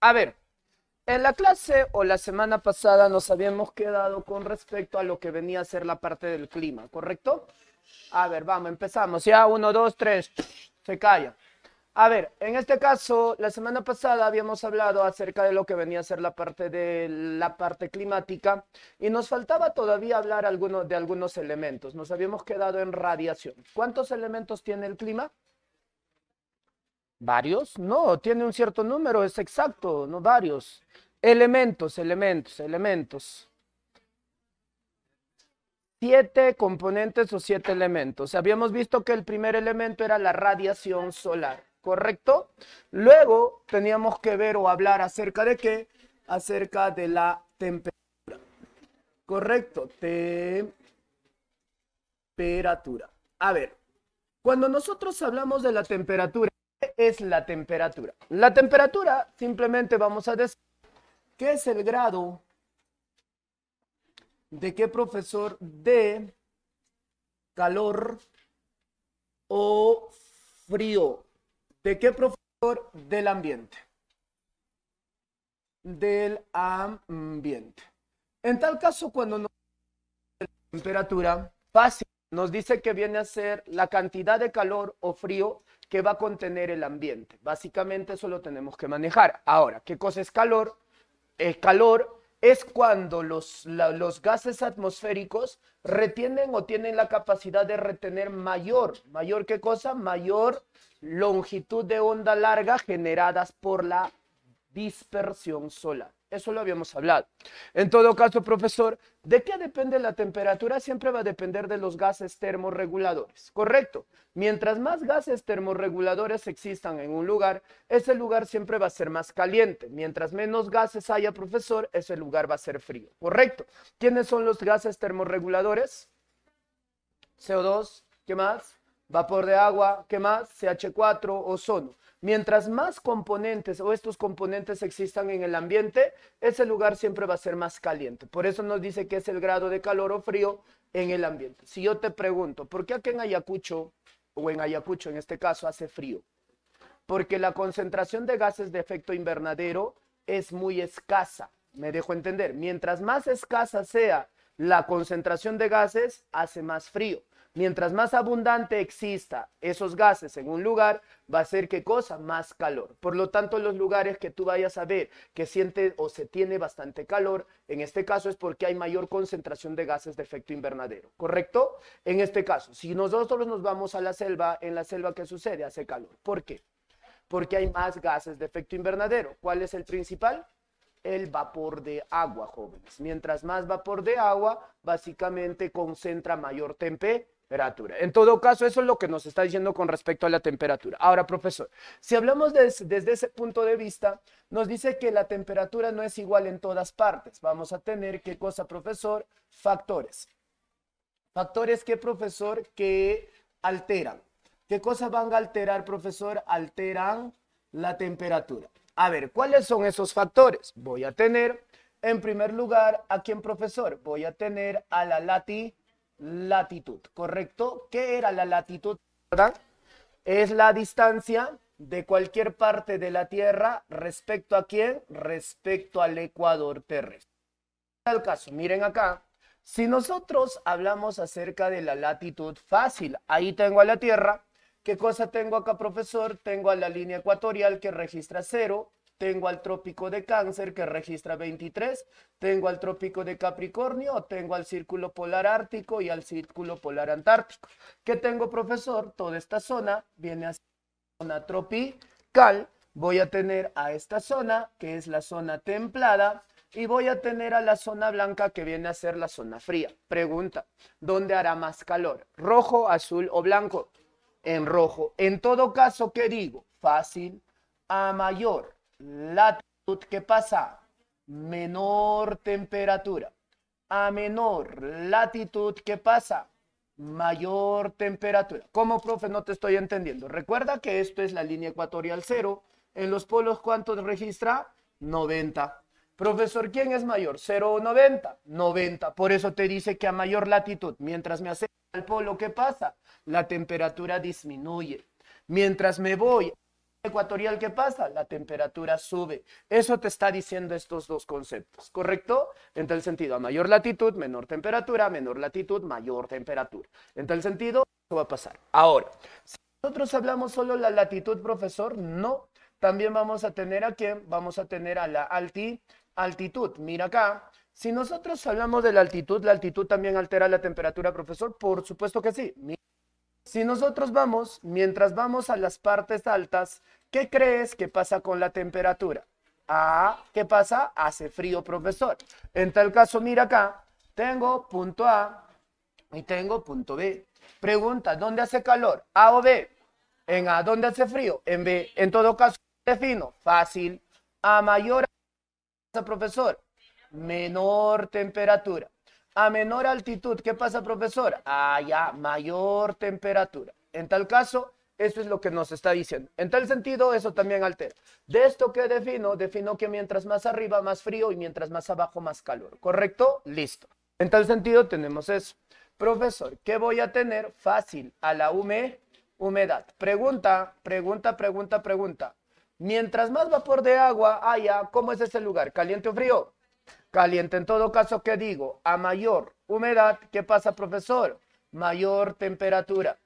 A ver, en la clase o la semana pasada nos habíamos quedado con respecto a lo que venía a ser la parte del clima, ¿correcto? A ver, vamos, empezamos. Ya, uno, dos, tres, se calla. A ver, en este caso, la semana pasada habíamos hablado acerca de lo que venía a ser la parte de la parte climática y nos faltaba todavía hablar de algunos elementos. Nos habíamos quedado en radiación. ¿Cuántos elementos tiene el clima? ¿Varios? No, tiene un cierto número, es exacto, no varios. Elementos, elementos, elementos. Siete componentes o siete elementos. Habíamos visto que el primer elemento era la radiación solar, ¿correcto? Luego teníamos que ver o hablar acerca de qué? Acerca de la temperatura. Correcto, temperatura. A ver, cuando nosotros hablamos de la temperatura, es la temperatura? La temperatura simplemente vamos a decir que es el grado de qué profesor de calor o frío. ¿De qué profesor del ambiente? Del ambiente. En tal caso, cuando nos la temperatura, fácil, nos dice que viene a ser la cantidad de calor o frío que va a contener el ambiente. Básicamente eso lo tenemos que manejar. Ahora, ¿qué cosa es calor? El calor es cuando los, los gases atmosféricos retienen o tienen la capacidad de retener mayor, mayor qué cosa, mayor longitud de onda larga generadas por la dispersión solar. Eso lo habíamos hablado. En todo caso, profesor, ¿de qué depende la temperatura? Siempre va a depender de los gases termorreguladores, ¿correcto? Mientras más gases termorreguladores existan en un lugar, ese lugar siempre va a ser más caliente. Mientras menos gases haya, profesor, ese lugar va a ser frío, ¿correcto? ¿Quiénes son los gases termorreguladores? CO2, ¿qué más? Vapor de agua, ¿qué más? CH4, ozono. Mientras más componentes o estos componentes existan en el ambiente, ese lugar siempre va a ser más caliente. Por eso nos dice que es el grado de calor o frío en el ambiente. Si yo te pregunto, ¿por qué aquí en Ayacucho, o en Ayacucho en este caso, hace frío? Porque la concentración de gases de efecto invernadero es muy escasa. Me dejo entender, mientras más escasa sea la concentración de gases, hace más frío. Mientras más abundante exista esos gases en un lugar, va a ser qué cosa? Más calor. Por lo tanto, los lugares que tú vayas a ver que siente o se tiene bastante calor, en este caso es porque hay mayor concentración de gases de efecto invernadero, ¿correcto? En este caso, si nosotros nos vamos a la selva, en la selva ¿qué sucede? Hace calor. ¿Por qué? Porque hay más gases de efecto invernadero. ¿Cuál es el principal? el vapor de agua, jóvenes. Mientras más vapor de agua, básicamente concentra mayor temperatura en todo caso, eso es lo que nos está diciendo con respecto a la temperatura. Ahora, profesor, si hablamos desde ese punto de vista, nos dice que la temperatura no es igual en todas partes. Vamos a tener, ¿qué cosa, profesor? Factores. Factores que, profesor, que alteran. ¿Qué cosas van a alterar, profesor? Alteran la temperatura. A ver, ¿cuáles son esos factores? Voy a tener, en primer lugar, ¿a quién, profesor? Voy a tener a la lati latitud, ¿correcto? ¿Qué era la latitud? Es la distancia de cualquier parte de la Tierra respecto a quién? Respecto al ecuador terrestre. el caso, miren acá. Si nosotros hablamos acerca de la latitud fácil, ahí tengo a la Tierra. ¿Qué cosa tengo acá, profesor? Tengo a la línea ecuatorial que registra cero tengo al trópico de cáncer que registra 23, tengo al trópico de Capricornio, tengo al círculo polar ártico y al círculo polar antártico. ¿Qué tengo, profesor? Toda esta zona viene a ser zona tropical, voy a tener a esta zona, que es la zona templada, y voy a tener a la zona blanca que viene a ser la zona fría. Pregunta, ¿dónde hará más calor? ¿Rojo, azul o blanco? En rojo. En todo caso, ¿qué digo? Fácil a mayor latitud, ¿qué pasa? Menor temperatura. A menor latitud, ¿qué pasa? Mayor temperatura. Como profe? No te estoy entendiendo. Recuerda que esto es la línea ecuatorial cero. En los polos, ¿cuánto registra? 90. Profesor, ¿quién es mayor? 0 o 90. 90. Por eso te dice que a mayor latitud, mientras me acerco al polo, ¿qué pasa? La temperatura disminuye. Mientras me voy ecuatorial, ¿qué pasa? La temperatura sube. Eso te está diciendo estos dos conceptos, ¿correcto? En tal sentido, a mayor latitud, menor temperatura, menor latitud, mayor temperatura. En tal sentido, eso va a pasar. Ahora, si nosotros hablamos solo la latitud, profesor, no. También vamos a tener a quién? Vamos a tener a la alti, altitud. Mira acá. Si nosotros hablamos de la altitud, ¿la altitud también altera la temperatura, profesor? Por supuesto que sí. Si nosotros vamos, mientras vamos a las partes altas, ¿Qué crees que pasa con la temperatura? A, ah, ¿qué pasa? Hace frío, profesor. En tal caso, mira acá, tengo punto A y tengo punto B. Pregunta, ¿dónde hace calor? A o B. En A, ¿dónde hace frío? En B. En todo caso, defino. Fácil. A mayor, profesor? Menor temperatura. A menor altitud, ¿qué pasa, profesor? Ah, ya, mayor temperatura. En tal caso, eso es lo que nos está diciendo. En tal sentido, eso también altera. De esto que defino, defino que mientras más arriba, más frío y mientras más abajo, más calor. ¿Correcto? Listo. En tal sentido, tenemos eso. Profesor, ¿qué voy a tener? Fácil, a la humedad. Pregunta, pregunta, pregunta, pregunta. Mientras más vapor de agua haya, ¿cómo es ese lugar? ¿Caliente o frío? Caliente. En todo caso, ¿qué digo? A mayor humedad, ¿qué pasa, profesor? Mayor temperatura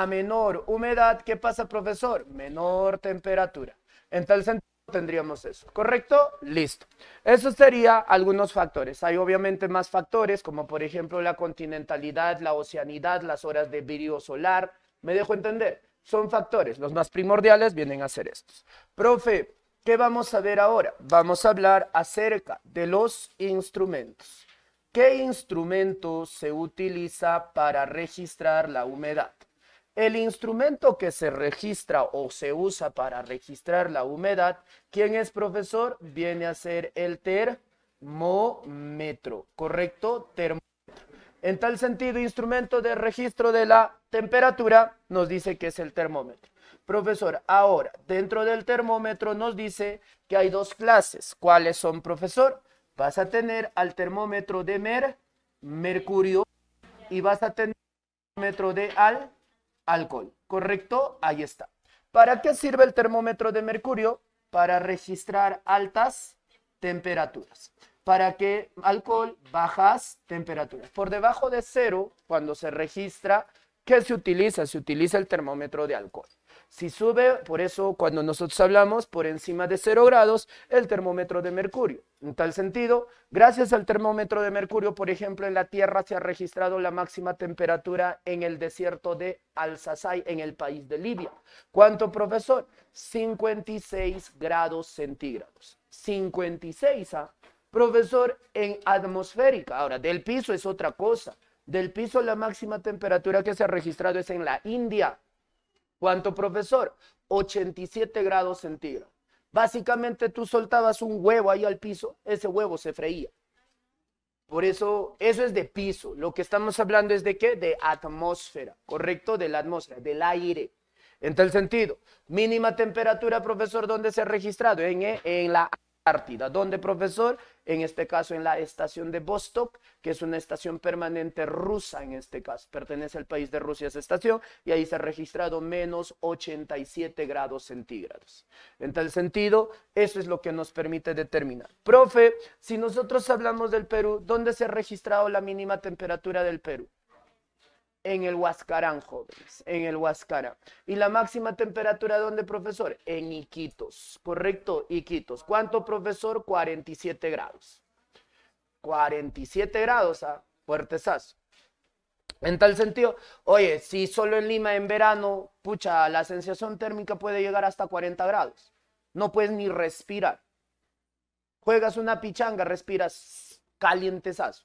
a menor humedad, ¿qué pasa, profesor? Menor temperatura. En tal sentido tendríamos eso, ¿correcto? Listo. Eso sería algunos factores. Hay obviamente más factores, como por ejemplo la continentalidad, la oceanidad, las horas de brillo solar. ¿Me dejo entender? Son factores. Los más primordiales vienen a ser estos. Profe, ¿qué vamos a ver ahora? Vamos a hablar acerca de los instrumentos. ¿Qué instrumento se utiliza para registrar la humedad? El instrumento que se registra o se usa para registrar la humedad, ¿quién es profesor? Viene a ser el termómetro, ¿correcto? Termómetro. En tal sentido, instrumento de registro de la temperatura nos dice que es el termómetro. Profesor, ahora, dentro del termómetro nos dice que hay dos clases. ¿Cuáles son, profesor? Vas a tener al termómetro de mer, mercurio, y vas a tener al termómetro de al, alcohol, ¿correcto? Ahí está. ¿Para qué sirve el termómetro de mercurio? Para registrar altas temperaturas. ¿Para qué alcohol? Bajas temperaturas. Por debajo de cero, cuando se registra, ¿qué se utiliza? Se utiliza el termómetro de alcohol. Si sube, por eso cuando nosotros hablamos por encima de 0 grados, el termómetro de mercurio. En tal sentido, gracias al termómetro de mercurio, por ejemplo, en la Tierra se ha registrado la máxima temperatura en el desierto de Alsasay, en el país de Libia. ¿Cuánto, profesor? 56 grados centígrados. 56 a, ¿ah? profesor, en atmosférica. Ahora, del piso es otra cosa. Del piso la máxima temperatura que se ha registrado es en la India, ¿Cuánto, profesor? 87 grados centígrados. Básicamente tú soltabas un huevo ahí al piso, ese huevo se freía. Por eso, eso es de piso. Lo que estamos hablando es de qué? De atmósfera, ¿correcto? De la atmósfera, del aire. En tal sentido, mínima temperatura, profesor, ¿dónde se ha registrado? En, eh, en la donde ¿Dónde, profesor? En este caso, en la estación de Vostok, que es una estación permanente rusa en este caso. Pertenece al país de Rusia esa estación y ahí se ha registrado menos 87 grados centígrados. En tal sentido, eso es lo que nos permite determinar. Profe, si nosotros hablamos del Perú, ¿dónde se ha registrado la mínima temperatura del Perú? en el Huascarán, jóvenes, en el Huascarán. ¿Y la máxima temperatura dónde, profesor? En Iquitos, ¿correcto? Iquitos. ¿Cuánto, profesor? 47 grados. 47 grados, ¿ah? Fuertesazo. En tal sentido, oye, si solo en Lima en verano, pucha, la sensación térmica puede llegar hasta 40 grados. No puedes ni respirar. Juegas una pichanga, respiras calientesazo.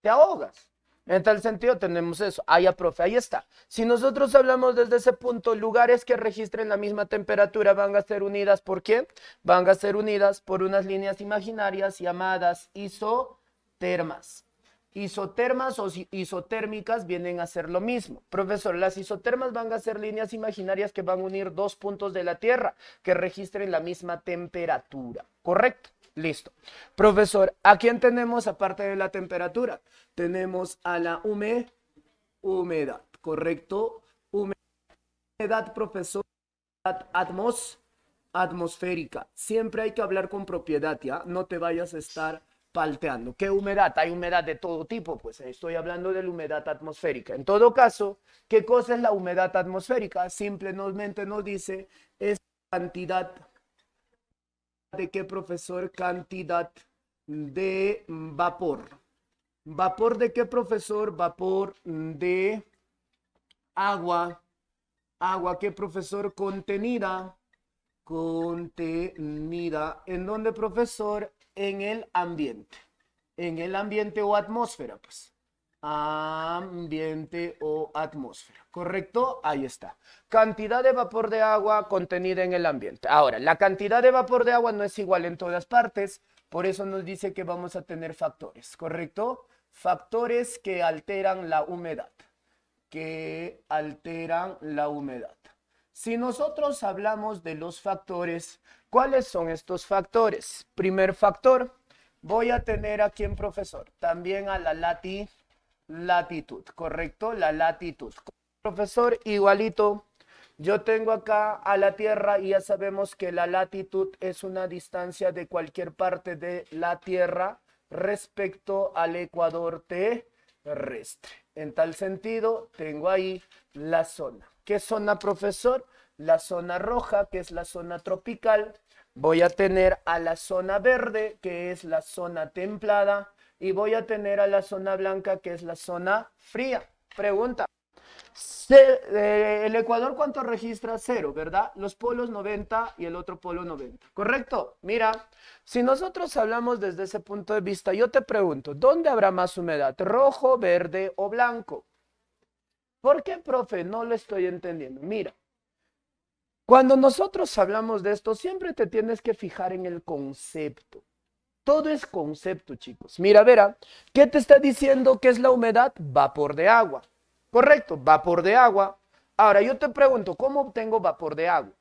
Te ahogas. En tal sentido tenemos eso. Ahí, profe, ahí está. Si nosotros hablamos desde ese punto, lugares que registren la misma temperatura van a ser unidas por qué? Van a ser unidas por unas líneas imaginarias llamadas isotermas. Isotermas o isotérmicas vienen a ser lo mismo. Profesor, las isotermas van a ser líneas imaginarias que van a unir dos puntos de la Tierra que registren la misma temperatura. ¿Correcto? Listo. Profesor, ¿a quién tenemos aparte de la temperatura? Tenemos a la humedad, ¿correcto? Humedad, profesor, Humedad atmosférica. Siempre hay que hablar con propiedad, ¿ya? No te vayas a estar palteando. ¿Qué humedad? Hay humedad de todo tipo, pues eh, estoy hablando de la humedad atmosférica. En todo caso, ¿qué cosa es la humedad atmosférica? Simplemente nos dice es cantidad de qué, profesor? Cantidad de vapor. ¿Vapor de qué, profesor? Vapor de agua. Agua, ¿qué, profesor? Contenida. Contenida. ¿En dónde, profesor? En el ambiente. En el ambiente o atmósfera, pues ambiente o atmósfera. ¿Correcto? Ahí está. Cantidad de vapor de agua contenida en el ambiente. Ahora, la cantidad de vapor de agua no es igual en todas partes, por eso nos dice que vamos a tener factores, ¿correcto? Factores que alteran la humedad, que alteran la humedad. Si nosotros hablamos de los factores, ¿cuáles son estos factores? Primer factor, voy a tener aquí en profesor, también a la lati latitud, ¿correcto? La latitud. Profesor, igualito, yo tengo acá a la Tierra y ya sabemos que la latitud es una distancia de cualquier parte de la Tierra respecto al ecuador terrestre. En tal sentido, tengo ahí la zona. ¿Qué zona, profesor? La zona roja, que es la zona tropical. Voy a tener a la zona verde, que es la zona templada y voy a tener a la zona blanca que es la zona fría. Pregunta. Eh, el Ecuador cuánto registra? Cero, ¿verdad? Los polos 90 y el otro polo 90. ¿Correcto? Mira, si nosotros hablamos desde ese punto de vista, yo te pregunto, ¿dónde habrá más humedad? ¿Rojo, verde o blanco? ¿Por qué, profe? No lo estoy entendiendo. Mira, cuando nosotros hablamos de esto, siempre te tienes que fijar en el concepto. Todo es concepto, chicos. Mira, Vera, ¿qué te está diciendo que es la humedad? Vapor de agua. Correcto, vapor de agua. Ahora, yo te pregunto, ¿cómo obtengo vapor de agua?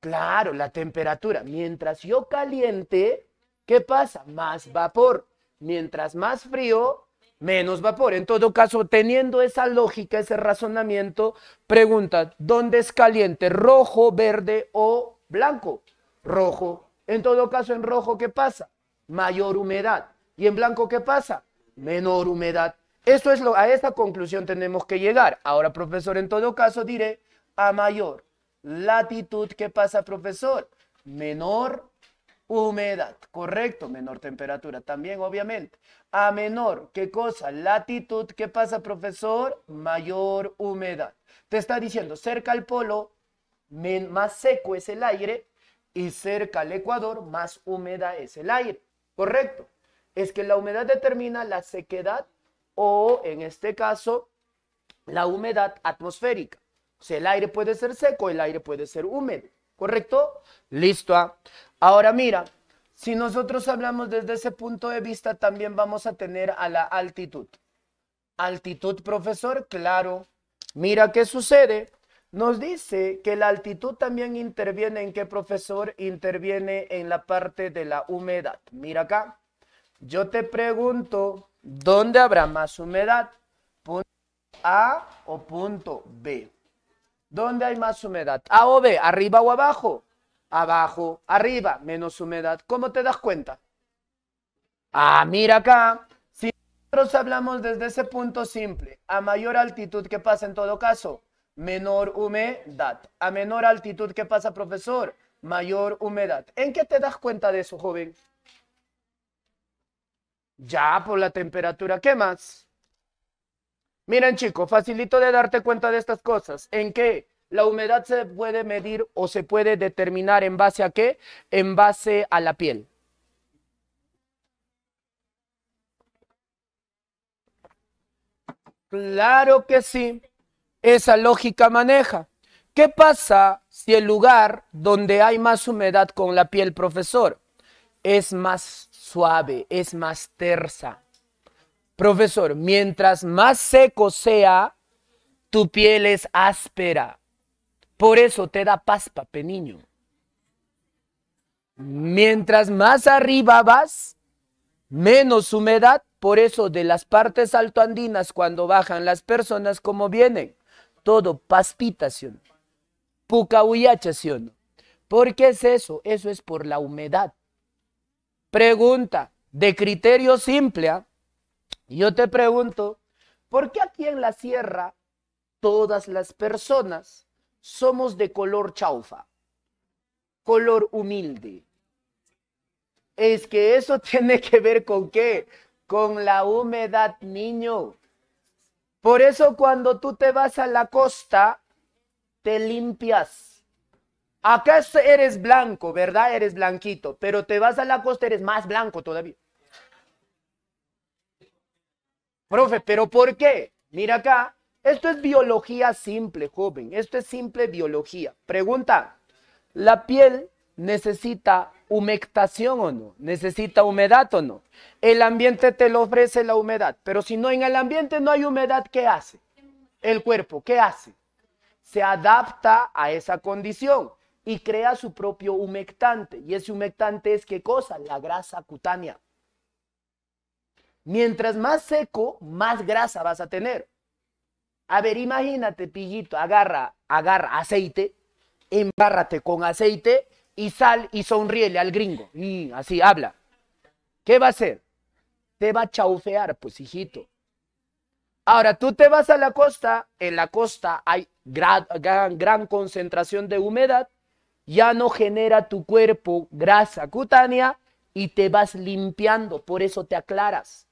Claro, la temperatura. Mientras yo caliente, ¿qué pasa? Más vapor. Mientras más frío, menos vapor. En todo caso, teniendo esa lógica, ese razonamiento, pregunta, ¿dónde es caliente? ¿Rojo, verde o blanco? Rojo, en todo caso, en rojo, ¿qué pasa? Mayor humedad. ¿Y en blanco qué pasa? Menor humedad. Eso es lo, a esta conclusión tenemos que llegar. Ahora, profesor, en todo caso diré a mayor latitud, ¿qué pasa, profesor? Menor humedad, correcto, menor temperatura también, obviamente. A menor, ¿qué cosa? Latitud, ¿qué pasa, profesor? Mayor humedad. Te está diciendo, cerca al polo, más seco es el aire, y cerca al ecuador, más húmeda es el aire. Correcto. Es que la humedad determina la sequedad o, en este caso, la humedad atmosférica. O sea, el aire puede ser seco, el aire puede ser húmedo. ¿Correcto? Listo. ¿ah? Ahora mira, si nosotros hablamos desde ese punto de vista, también vamos a tener a la altitud. Altitud, profesor, claro. Mira qué sucede nos dice que la altitud también interviene en qué profesor interviene en la parte de la humedad. Mira acá, yo te pregunto, ¿dónde habrá más humedad? ¿Punto A o punto B? ¿Dónde hay más humedad? A o B, arriba o abajo. Abajo, arriba, menos humedad. ¿Cómo te das cuenta? Ah, mira acá. Si nosotros hablamos desde ese punto simple, a mayor altitud, ¿qué pasa en todo caso? menor humedad. A menor altitud, ¿qué pasa, profesor? Mayor humedad. ¿En qué te das cuenta de eso, joven? Ya, por la temperatura. ¿Qué más? Miren, chicos, facilito de darte cuenta de estas cosas. ¿En qué? La humedad se puede medir o se puede determinar en base a qué? En base a la piel. Claro que sí esa lógica maneja. ¿Qué pasa si el lugar donde hay más humedad con la piel, profesor, es más suave, es más tersa? Profesor, mientras más seco sea, tu piel es áspera. Por eso te da paz, pape Mientras más arriba vas, menos humedad. Por eso de las partes altoandinas, cuando bajan las personas, como vienen? todo paspitación, pucabullachación. ¿Por qué es eso? Eso es por la humedad. Pregunta de criterio simple. ¿ah? Yo te pregunto, ¿por qué aquí en la sierra todas las personas somos de color chaufa? Color humilde. Es que eso tiene que ver con qué? Con la humedad, niño. Por eso cuando tú te vas a la costa, te limpias. Acá eres blanco, ¿verdad? Eres blanquito, pero te vas a la costa, eres más blanco todavía. Profe, ¿pero por qué? Mira acá, esto es biología simple, joven, esto es simple biología. Pregunta, la piel necesita humectación o no, necesita humedad o no. El ambiente te lo ofrece la humedad, pero si no en el ambiente no hay humedad, ¿qué hace? El cuerpo, ¿qué hace? Se adapta a esa condición y crea su propio humectante. ¿Y ese humectante es qué cosa? La grasa cutánea. Mientras más seco, más grasa vas a tener. A ver, imagínate, pillito, agarra, agarra aceite, embárrate con aceite y sal y sonríele al gringo. Y así habla. ¿Qué va a hacer? Te va a chaufear, pues hijito. Ahora, tú te vas a la costa, en la costa hay gran, gran concentración de humedad, ya no genera tu cuerpo grasa cutánea y te vas limpiando, por eso te aclaras.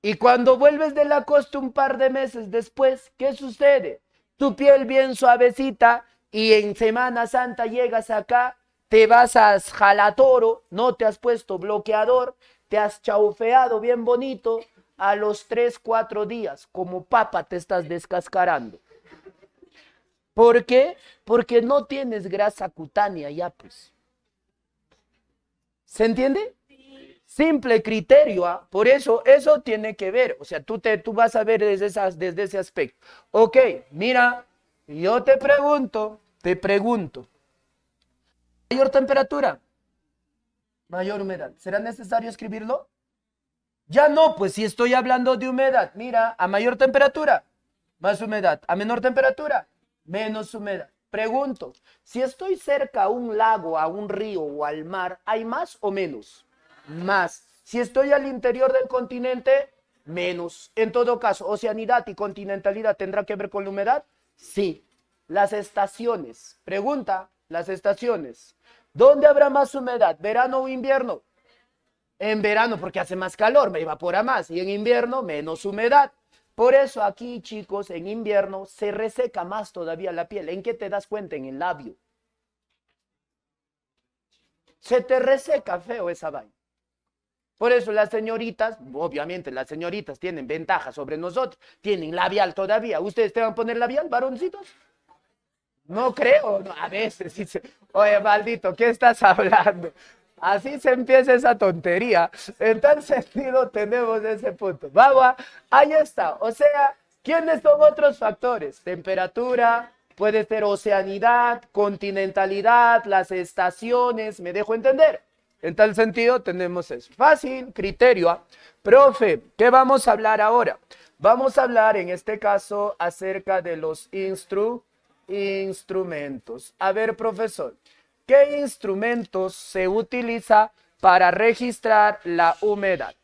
Y cuando vuelves de la costa un par de meses después, ¿qué sucede? Tu piel bien suavecita, y en Semana Santa llegas acá, te vas a jalatoro, no te has puesto bloqueador, te has chaufeado bien bonito, a los tres, cuatro días, como papa te estás descascarando. ¿Por qué? Porque no tienes grasa cutánea ya, pues. ¿Se entiende? Simple criterio, ¿ah? por eso eso tiene que ver, o sea, tú, te, tú vas a ver desde, desde ese aspecto. Ok, mira, yo te pregunto, te pregunto, mayor temperatura, mayor humedad, ¿será necesario escribirlo? Ya no, pues si estoy hablando de humedad, mira, a mayor temperatura, más humedad, a menor temperatura, menos humedad. Pregunto, si estoy cerca a un lago, a un río o al mar, ¿hay más o menos? Más. Si estoy al interior del continente, menos. En todo caso, oceanidad y continentalidad tendrá que ver con la humedad? Sí. Las estaciones. Pregunta, las estaciones. ¿Dónde habrá más humedad, verano o invierno? En verano porque hace más calor, me evapora más. Y en invierno menos humedad. Por eso aquí, chicos, en invierno se reseca más todavía la piel. ¿En qué te das cuenta? En el labio. Se te reseca feo esa vaina. Por eso las señoritas, obviamente las señoritas tienen ventaja sobre nosotros, tienen labial todavía. ¿Ustedes te van a poner labial, varoncitos? No creo, a veces dice, Oye, maldito, ¿qué estás hablando? Así se empieza esa tontería. En tal sentido tenemos ese punto. Vamos, ahí está. O sea, ¿quiénes son otros factores? Temperatura, puede ser oceanidad, continentalidad, las estaciones, me dejo entender. En tal sentido tenemos eso. Fácil, criterio. ¿ah? Profe, ¿qué vamos a hablar ahora? Vamos a hablar en este caso acerca de los instrumentos instrumentos. A ver, profesor, ¿qué instrumentos se utiliza para registrar la humedad?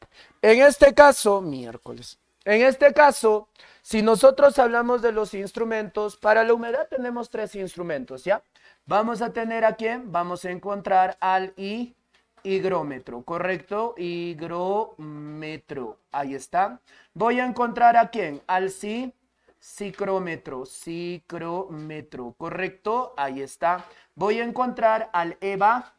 En este caso, miércoles. En este caso, si nosotros hablamos de los instrumentos, para la humedad tenemos tres instrumentos, ¿ya? Vamos a tener a quién? Vamos a encontrar al I higrómetro, ¿correcto? Higrómetro, ahí está. Voy a encontrar a quién? Al sí Cicrómetro, cicrómetro, ¿correcto? Ahí está. Voy a encontrar al EVA,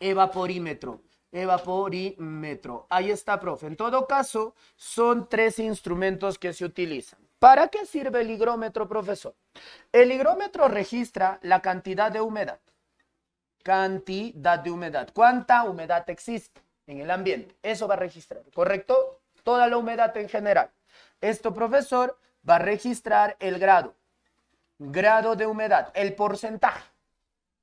evaporímetro, evaporímetro. Ahí está, profe. En todo caso, son tres instrumentos que se utilizan. ¿Para qué sirve el higrómetro, profesor? El higrómetro registra la cantidad de humedad. Cantidad de humedad. ¿Cuánta humedad existe en el ambiente? Eso va a registrar, ¿correcto? Toda la humedad en general. Esto, profesor, va a registrar el grado, grado de humedad, el porcentaje,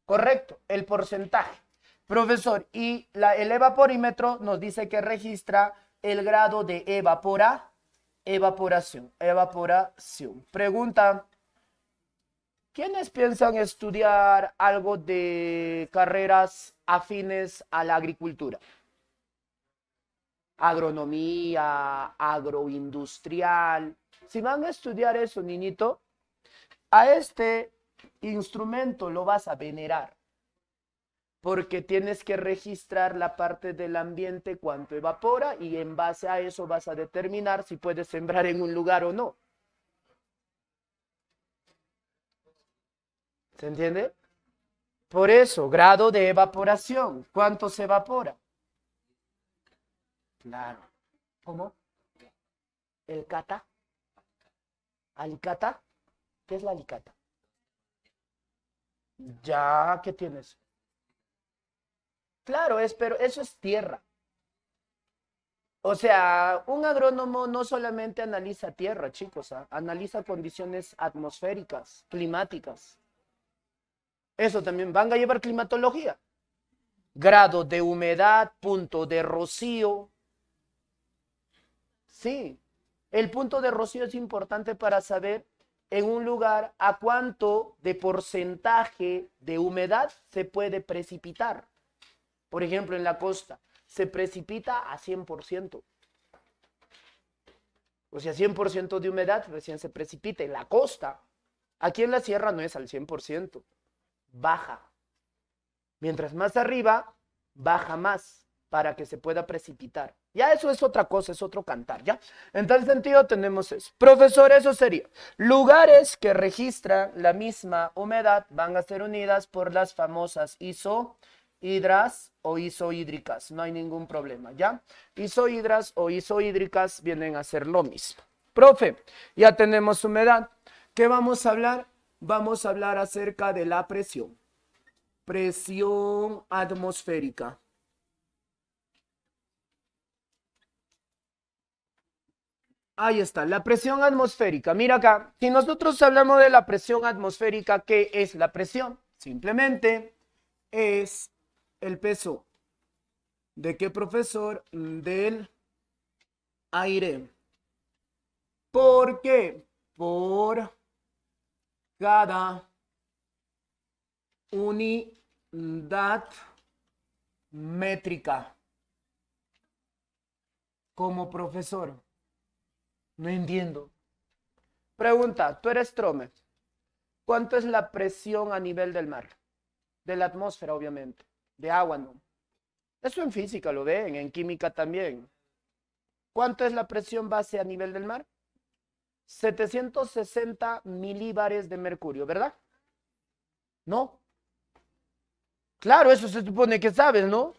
correcto, el porcentaje. Profesor, y la, el evaporímetro nos dice que registra el grado de evapora, evaporación, evaporación. Pregunta, ¿quiénes piensan estudiar algo de carreras afines a la agricultura? Agronomía, agroindustrial, si van a estudiar eso, niñito, a este instrumento lo vas a venerar, porque tienes que registrar la parte del ambiente cuanto evapora y en base a eso vas a determinar si puedes sembrar en un lugar o no. ¿Se entiende? Por eso, grado de evaporación. ¿Cuánto se evapora? Claro. ¿Cómo? El cata alicata. ¿Qué es la alicata? Ya, ¿qué tienes? Claro, es, pero eso es tierra. O sea, un agrónomo no solamente analiza tierra, chicos, ¿ah? analiza condiciones atmosféricas, climáticas. Eso también van a llevar climatología. Grado de humedad, punto de rocío. Sí, el punto de rocío es importante para saber en un lugar a cuánto de porcentaje de humedad se puede precipitar. Por ejemplo, en la costa se precipita a 100%. O sea, 100% de humedad recién se precipita en la costa. Aquí en la sierra no es al 100%, baja. Mientras más arriba, baja más para que se pueda precipitar. Ya eso es otra cosa, es otro cantar, ¿ya? En tal sentido tenemos eso. Profesor, eso sería. Lugares que registran la misma humedad van a ser unidas por las famosas isohidras o isohídricas. No hay ningún problema, ¿ya? Isohidras o isohídricas vienen a ser lo mismo. Profe, ya tenemos humedad. ¿Qué vamos a hablar? Vamos a hablar acerca de la presión. Presión atmosférica. Ahí está, la presión atmosférica. Mira acá, si nosotros hablamos de la presión atmosférica, ¿qué es la presión? Simplemente es el peso. ¿De qué profesor? Del aire. ¿Por qué? Por cada unidad métrica como profesor. No entiendo. Pregunta, tú eres Trome. ¿Cuánto es la presión a nivel del mar? De la atmósfera, obviamente. De agua, no. Eso en física lo ven, en química también. ¿Cuánto es la presión base a nivel del mar? 760 milíbares de mercurio, ¿verdad? ¿No? Claro, eso se supone que sabes, ¿no?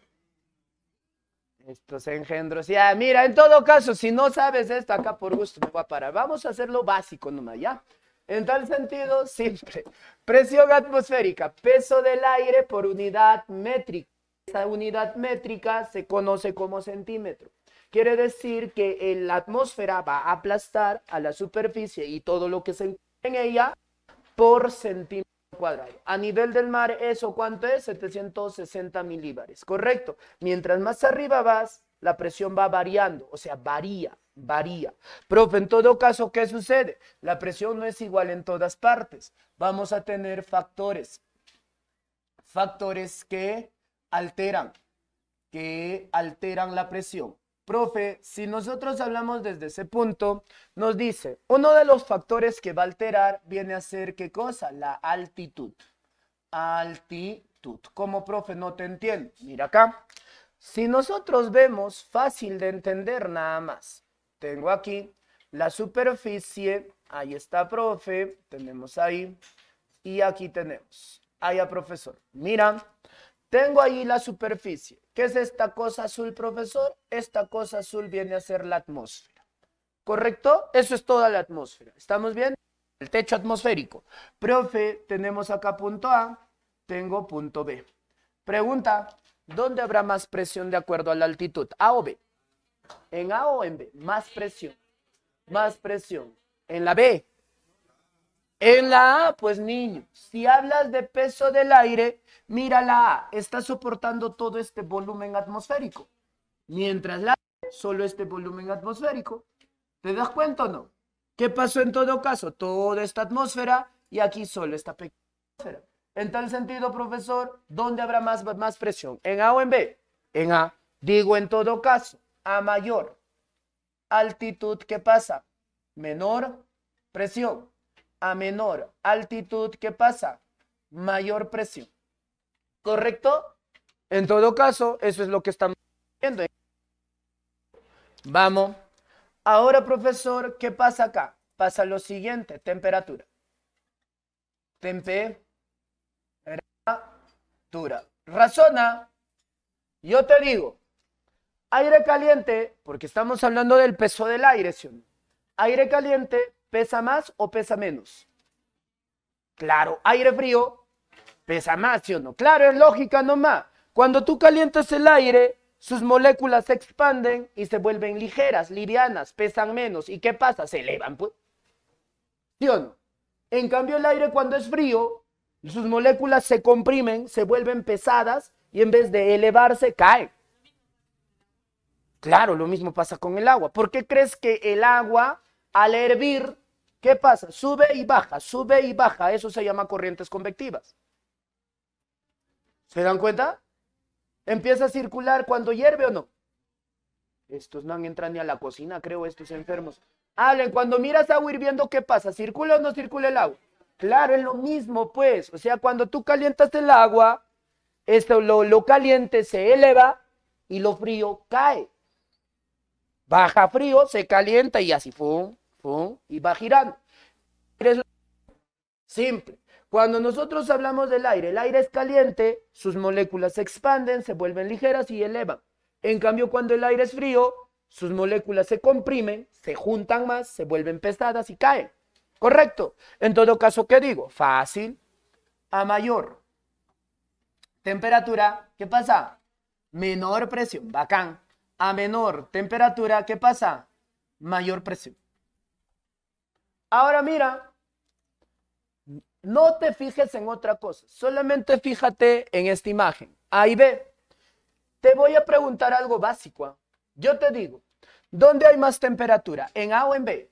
estos engendros. Ya, mira, en todo caso, si no sabes esto, acá por gusto me voy a parar. Vamos a hacerlo básico nomás, ¿ya? En tal sentido, simple. Presión atmosférica, peso del aire por unidad métrica. Esa unidad métrica se conoce como centímetro. Quiere decir que la atmósfera va a aplastar a la superficie y todo lo que se encuentra en ella por centímetro a nivel del mar, ¿eso cuánto es? 760 milíbares, correcto. Mientras más arriba vas, la presión va variando, o sea, varía, varía. Profe, en todo caso, ¿qué sucede? La presión no es igual en todas partes. Vamos a tener factores, factores que alteran, que alteran la presión. Profe, si nosotros hablamos desde ese punto, nos dice, uno de los factores que va a alterar viene a ser qué cosa? La altitud. Altitud. Como profe? No te entiendo. Mira acá. Si nosotros vemos, fácil de entender nada más. Tengo aquí la superficie, ahí está, profe, tenemos ahí, y aquí tenemos. Allá, profesor. Mira, tengo ahí la superficie. ¿Qué es esta cosa azul, profesor? Esta cosa azul viene a ser la atmósfera. ¿Correcto? Eso es toda la atmósfera. ¿Estamos bien? El techo atmosférico. Profe, tenemos acá punto A, tengo punto B. Pregunta, ¿dónde habrá más presión de acuerdo a la altitud? ¿A o B? ¿En A o en B? Más presión. Más presión. En la B, en la A, pues niño, si hablas de peso del aire, mira la A, está soportando todo este volumen atmosférico. Mientras la A, solo este volumen atmosférico. ¿Te das cuenta o no? ¿Qué pasó en todo caso? Toda esta atmósfera y aquí solo esta pequeña atmósfera. En tal sentido, profesor, ¿dónde habrá más, más presión? ¿En A o en B? En A. Digo en todo caso, a mayor altitud, ¿qué pasa? Menor presión a menor altitud, ¿qué pasa? Mayor presión. ¿Correcto? En todo caso, eso es lo que estamos viendo. Vamos. Ahora, profesor, ¿qué pasa acá? Pasa lo siguiente, temperatura. Temperatura. Razona. Yo te digo, aire caliente, porque estamos hablando del peso del aire, Aire caliente ¿Pesa más o pesa menos? Claro, aire frío pesa más, ¿sí o no? Claro, es lógica nomás. Cuando tú calientas el aire, sus moléculas se expanden y se vuelven ligeras, livianas, pesan menos. ¿Y qué pasa? Se elevan, pues. ¿Sí o no? En cambio, el aire cuando es frío, sus moléculas se comprimen, se vuelven pesadas y en vez de elevarse, caen. Claro, lo mismo pasa con el agua. ¿Por qué crees que el agua, al hervir, ¿Qué pasa? Sube y baja, sube y baja. Eso se llama corrientes convectivas. ¿Se dan cuenta? Empieza a circular cuando hierve o no. Estos no entran ni a la cocina, creo, estos enfermos. Hablen. cuando miras agua hirviendo, ¿qué pasa? ¿Circula o no circula el agua? Claro, es lo mismo, pues. O sea, cuando tú calientas el agua, esto, lo, lo caliente se eleva y lo frío cae. Baja frío, se calienta y así fue y va girando. simple. Cuando nosotros hablamos del aire, el aire es caliente, sus moléculas se expanden, se vuelven ligeras y elevan. En cambio, cuando el aire es frío, sus moléculas se comprimen, se juntan más, se vuelven pesadas y caen. ¿Correcto? En todo caso, ¿qué digo? Fácil. A mayor temperatura, ¿qué pasa? Menor presión, bacán. A menor temperatura, ¿qué pasa? Mayor presión. Ahora mira, no te fijes en otra cosa, solamente fíjate en esta imagen. Ahí ve, Te voy a preguntar algo básico. ¿ah? Yo te digo, ¿dónde hay más temperatura? ¿En A o en B?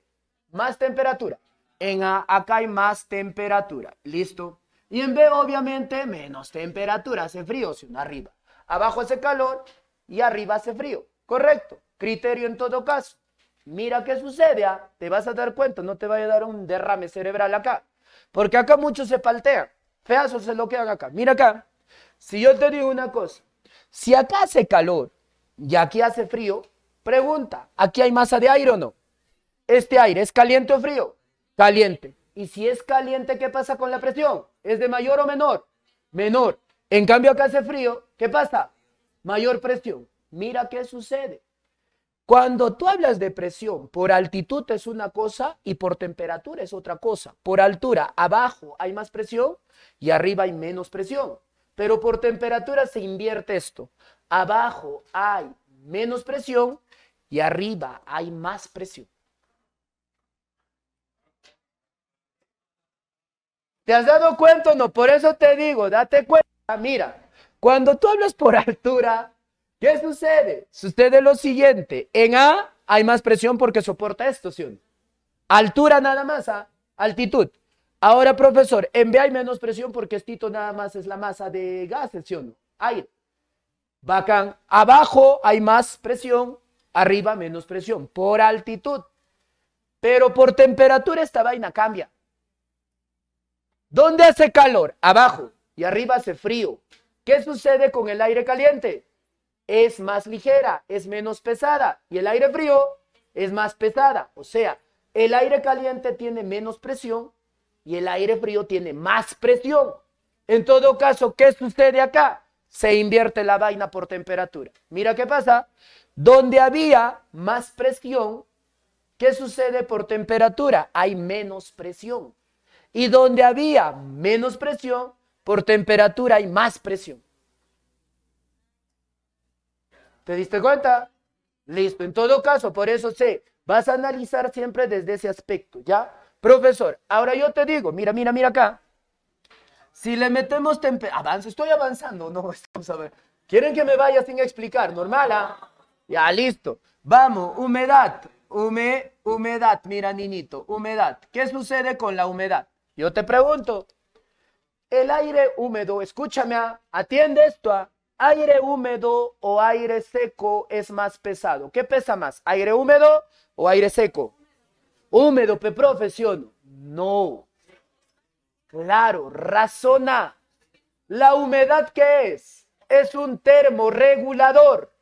Más temperatura. En A, acá hay más temperatura. Listo. Y en B, obviamente, menos temperatura. Hace frío, si uno arriba. Abajo hace calor y arriba hace frío. Correcto. Criterio en todo caso. Mira qué sucede, ah, te vas a dar cuenta, no te va a dar un derrame cerebral acá. Porque acá muchos se paltean. feasos se lo que acá. Mira acá. Si yo te digo una cosa, si acá hace calor y aquí hace frío, pregunta, ¿aquí hay masa de aire o no? ¿Este aire es caliente o frío? Caliente. Y si es caliente, ¿qué pasa con la presión? ¿Es de mayor o menor? Menor. En cambio, acá hace frío, ¿qué pasa? Mayor presión. Mira qué sucede. Cuando tú hablas de presión, por altitud es una cosa y por temperatura es otra cosa. Por altura, abajo hay más presión y arriba hay menos presión. Pero por temperatura se invierte esto. Abajo hay menos presión y arriba hay más presión. ¿Te has dado cuenta o no? Por eso te digo, date cuenta. Mira, cuando tú hablas por altura, ¿Qué sucede? Sucede lo siguiente. En A hay más presión porque soporta esto, ¿sí? Altura nada más, ¿a? ¿ah? altitud. Ahora, profesor, en B hay menos presión porque esto nada más es la masa de gases, ¿sí o no? Aire. Bacán. Abajo hay más presión, arriba menos presión, por altitud. Pero por temperatura esta vaina cambia. ¿Dónde hace calor? Abajo. Y arriba hace frío. ¿Qué sucede con el aire caliente? es más ligera, es menos pesada y el aire frío es más pesada. O sea, el aire caliente tiene menos presión y el aire frío tiene más presión. En todo caso, ¿qué sucede acá? Se invierte la vaina por temperatura. Mira qué pasa. Donde había más presión, ¿qué sucede por temperatura? Hay menos presión. Y donde había menos presión, por temperatura hay más presión. ¿Te diste cuenta? Listo. En todo caso, por eso sé, vas a analizar siempre desde ese aspecto, ¿ya? Profesor, ahora yo te digo, mira, mira, mira acá. Si le metemos temperatura... Avanzo, estoy avanzando. No, estamos a ver. ¿Quieren que me vaya sin explicar? Normal, ¿ah? Ya, listo. Vamos, humedad. Hume, humedad, mira, niñito, humedad. ¿Qué sucede con la humedad? Yo te pregunto. El aire húmedo, escúchame, ¿ah? atiende esto, ah? aire húmedo o aire seco es más pesado? ¿Qué pesa más? ¿Aire húmedo o aire seco? Húmedo, pe profesión. No. Claro, razona. ¿La humedad qué es? Es un termorregulador.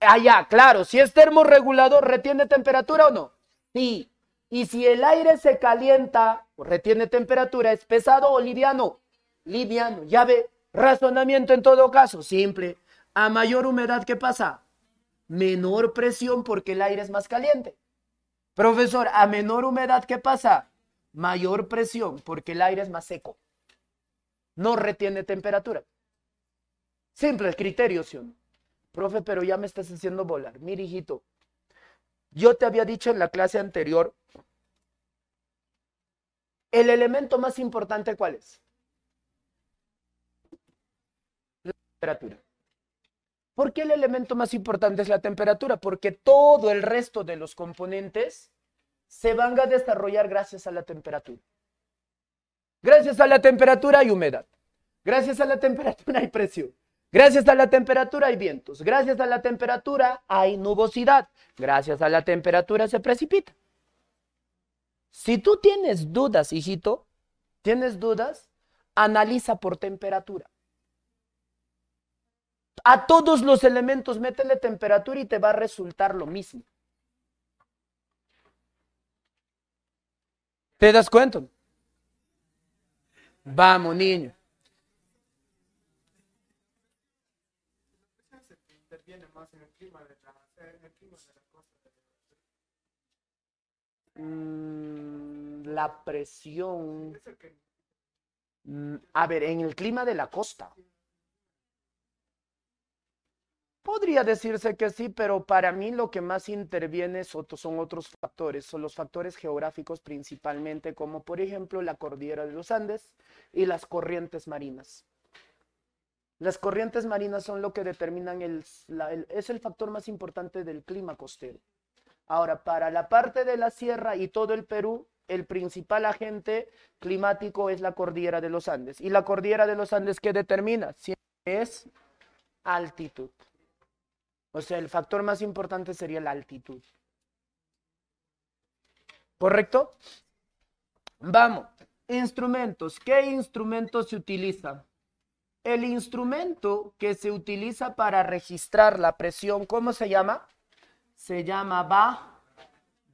Allá, ah, claro, si es termorregulador, ¿retiene temperatura o no? Sí. Y si el aire se calienta, o retiene temperatura, ¿es pesado o liviano? Liviano, ya ve, Razonamiento en todo caso, simple. A mayor humedad, ¿qué pasa? Menor presión porque el aire es más caliente. Profesor, a menor humedad, ¿qué pasa? Mayor presión porque el aire es más seco. No retiene temperatura. Simple el criterio, ¿sí o Profe, pero ya me estás haciendo volar. Mira, hijito, yo te había dicho en la clase anterior, el elemento más importante, ¿cuál es? temperatura. ¿Por qué el elemento más importante es la temperatura? Porque todo el resto de los componentes se van a desarrollar gracias a la temperatura. Gracias a la temperatura hay humedad. Gracias a la temperatura hay presión. Gracias a la temperatura hay vientos. Gracias a la temperatura hay nubosidad. Gracias a la temperatura se precipita. Si tú tienes dudas, hijito, tienes dudas, analiza por temperatura. A todos los elementos métele temperatura y te va a resultar lo mismo. ¿Te das cuenta? Vamos, niño. Mm, la presión. Mm, a ver, en el clima de la costa. Podría decirse que sí, pero para mí lo que más interviene son otros factores, son los factores geográficos principalmente, como por ejemplo la cordillera de los Andes y las corrientes marinas. Las corrientes marinas son lo que determinan, es el factor más importante del clima costero. Ahora, para la parte de la sierra y todo el Perú, el principal agente climático es la cordillera de los Andes. ¿Y la cordillera de los Andes qué determina? es altitud. O sea, el factor más importante sería la altitud. ¿Correcto? Vamos, instrumentos. ¿Qué instrumento se utiliza? El instrumento que se utiliza para registrar la presión, ¿cómo se llama? Se llama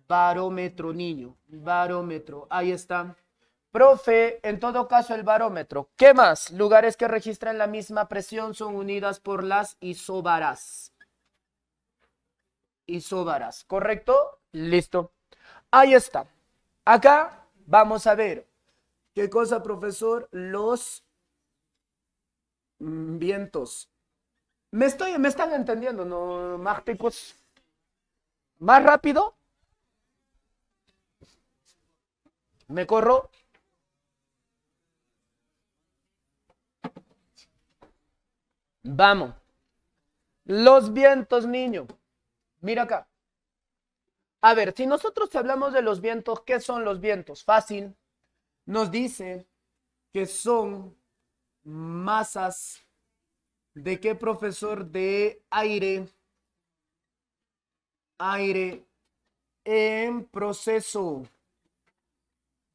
barómetro, niño. Barómetro, ahí está. Profe, en todo caso el barómetro. ¿Qué más? Lugares que registran la misma presión son unidas por las isobaras y isóbaras, ¿correcto? Listo. Ahí está. Acá vamos a ver. ¿Qué cosa, profesor? Los mm, vientos. ¿Me, estoy, me están entendiendo, no, márticos? ¿Más rápido? ¿Me corro? Vamos. Los vientos, niño. Mira acá. A ver, si nosotros hablamos de los vientos, ¿qué son los vientos? Fácil. Nos dice que son masas de qué profesor de aire aire en proceso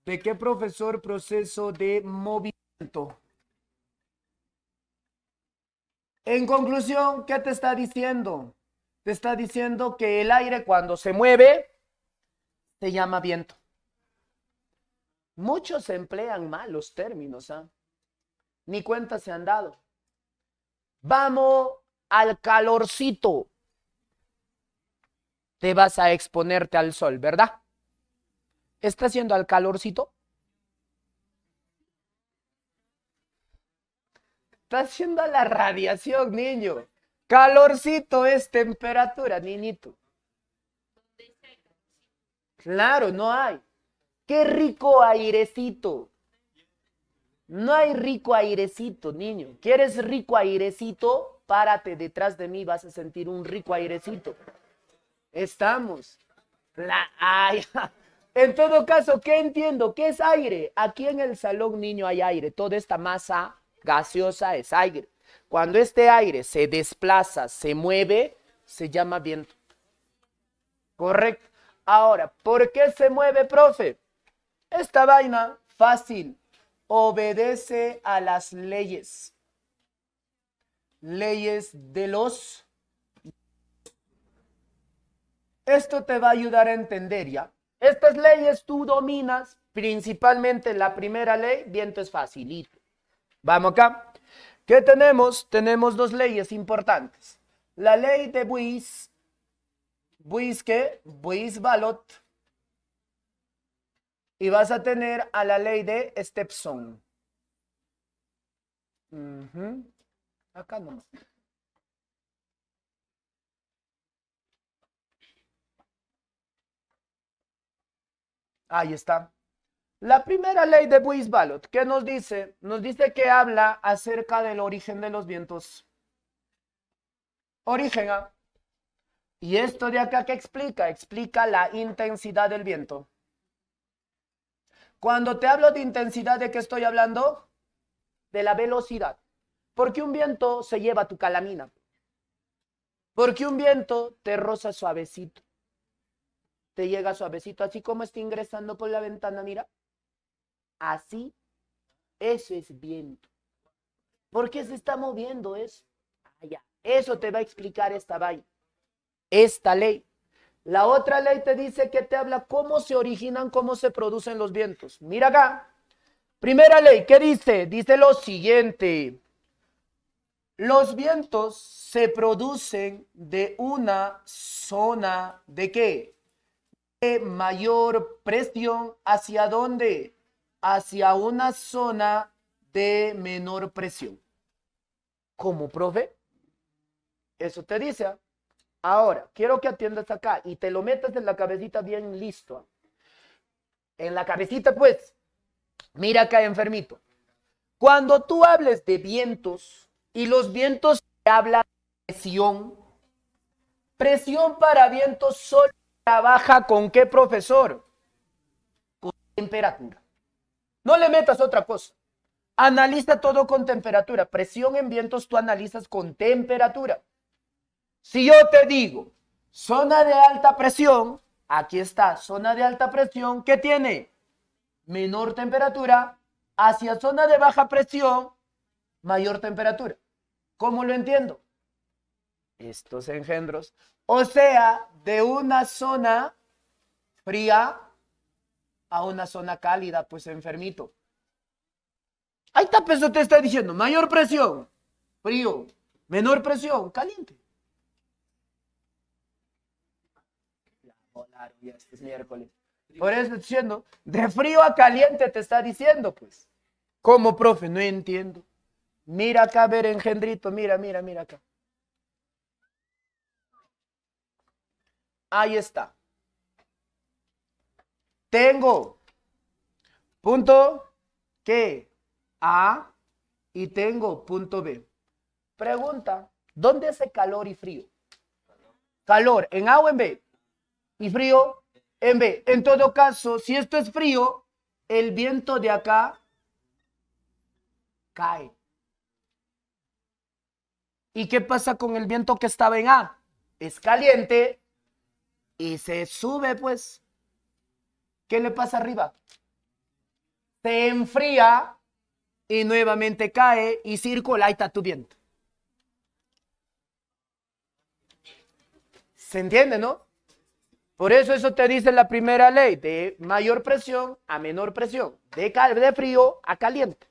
de qué profesor proceso de movimiento en conclusión qué te está diciendo te está diciendo que el aire cuando se mueve se llama viento. Muchos emplean mal los términos, ¿ah? Ni cuenta se han dado. Vamos al calorcito. Te vas a exponerte al sol, ¿verdad? ¿Estás haciendo al calorcito? Estás haciendo a la radiación, niño. Calorcito es temperatura, niñito. Claro, no hay. Qué rico airecito. No hay rico airecito, niño. ¿Quieres rico airecito? Párate detrás de mí, vas a sentir un rico airecito. Estamos. La, en todo caso, ¿qué entiendo? ¿Qué es aire? Aquí en el salón, niño, hay aire. Toda esta masa gaseosa es aire. Cuando este aire se desplaza, se mueve, se llama viento. Correcto. Ahora, ¿por qué se mueve, profe? Esta vaina, fácil, obedece a las leyes. Leyes de los... Esto te va a ayudar a entender ya. Estas leyes tú dominas, principalmente la primera ley, viento es facilito. Vamos acá. ¿Qué tenemos? Tenemos dos leyes importantes. La ley de Buis, Buis qué? Buis Balot, y vas a tener a la ley de Stepson. Acá no. Ahí está. La primera ley de Buis-Ballot, ¿qué nos dice? Nos dice que habla acerca del origen de los vientos. Origen A. ¿ah? Y esto de acá, ¿qué explica? Explica la intensidad del viento. Cuando te hablo de intensidad, ¿de qué estoy hablando? De la velocidad. Porque un viento se lleva tu calamina. Porque un viento te roza suavecito. Te llega suavecito, así como está ingresando por la ventana, mira así, eso es viento. ¿Por qué se está moviendo eso? Ah, eso te va a explicar esta vaina, esta ley. La otra ley te dice que te habla cómo se originan, cómo se producen los vientos. Mira acá. Primera ley, ¿qué dice? Dice lo siguiente. Los vientos se producen de una zona de qué? De mayor presión hacia dónde? hacia una zona de menor presión. como profe? Eso te dice. Ahora, quiero que atiendas acá y te lo metas en la cabecita bien listo. En la cabecita, pues. Mira acá, enfermito. Cuando tú hables de vientos y los vientos te hablan presión, presión para vientos solo trabaja con qué profesor? Con temperatura. No le metas otra cosa. Analiza todo con temperatura. Presión en vientos tú analizas con temperatura. Si yo te digo zona de alta presión, aquí está, zona de alta presión, ¿qué tiene? Menor temperatura, hacia zona de baja presión, mayor temperatura. ¿Cómo lo entiendo? Estos engendros. O sea, de una zona fría a una zona cálida, pues enfermito. Ahí está, eso pues, te está diciendo, mayor presión, frío, menor presión, caliente. Este miércoles. Por eso estoy diciendo, de frío a caliente te está diciendo, pues. como profe? No entiendo. Mira acá, ver engendrito, mira, mira, mira acá. Ahí está. Tengo. Punto que A y tengo punto B. Pregunta, ¿dónde hace calor y frío? Calor en A o en B. Y frío en B. En todo caso, si esto es frío, el viento de acá cae. ¿Y qué pasa con el viento que estaba en A? Es caliente y se sube, pues. ¿Qué le pasa arriba? Se enfría y nuevamente cae y circula y está tu viento. ¿Se entiende, no? Por eso eso te dice la primera ley, de mayor presión a menor presión, de, de frío a caliente.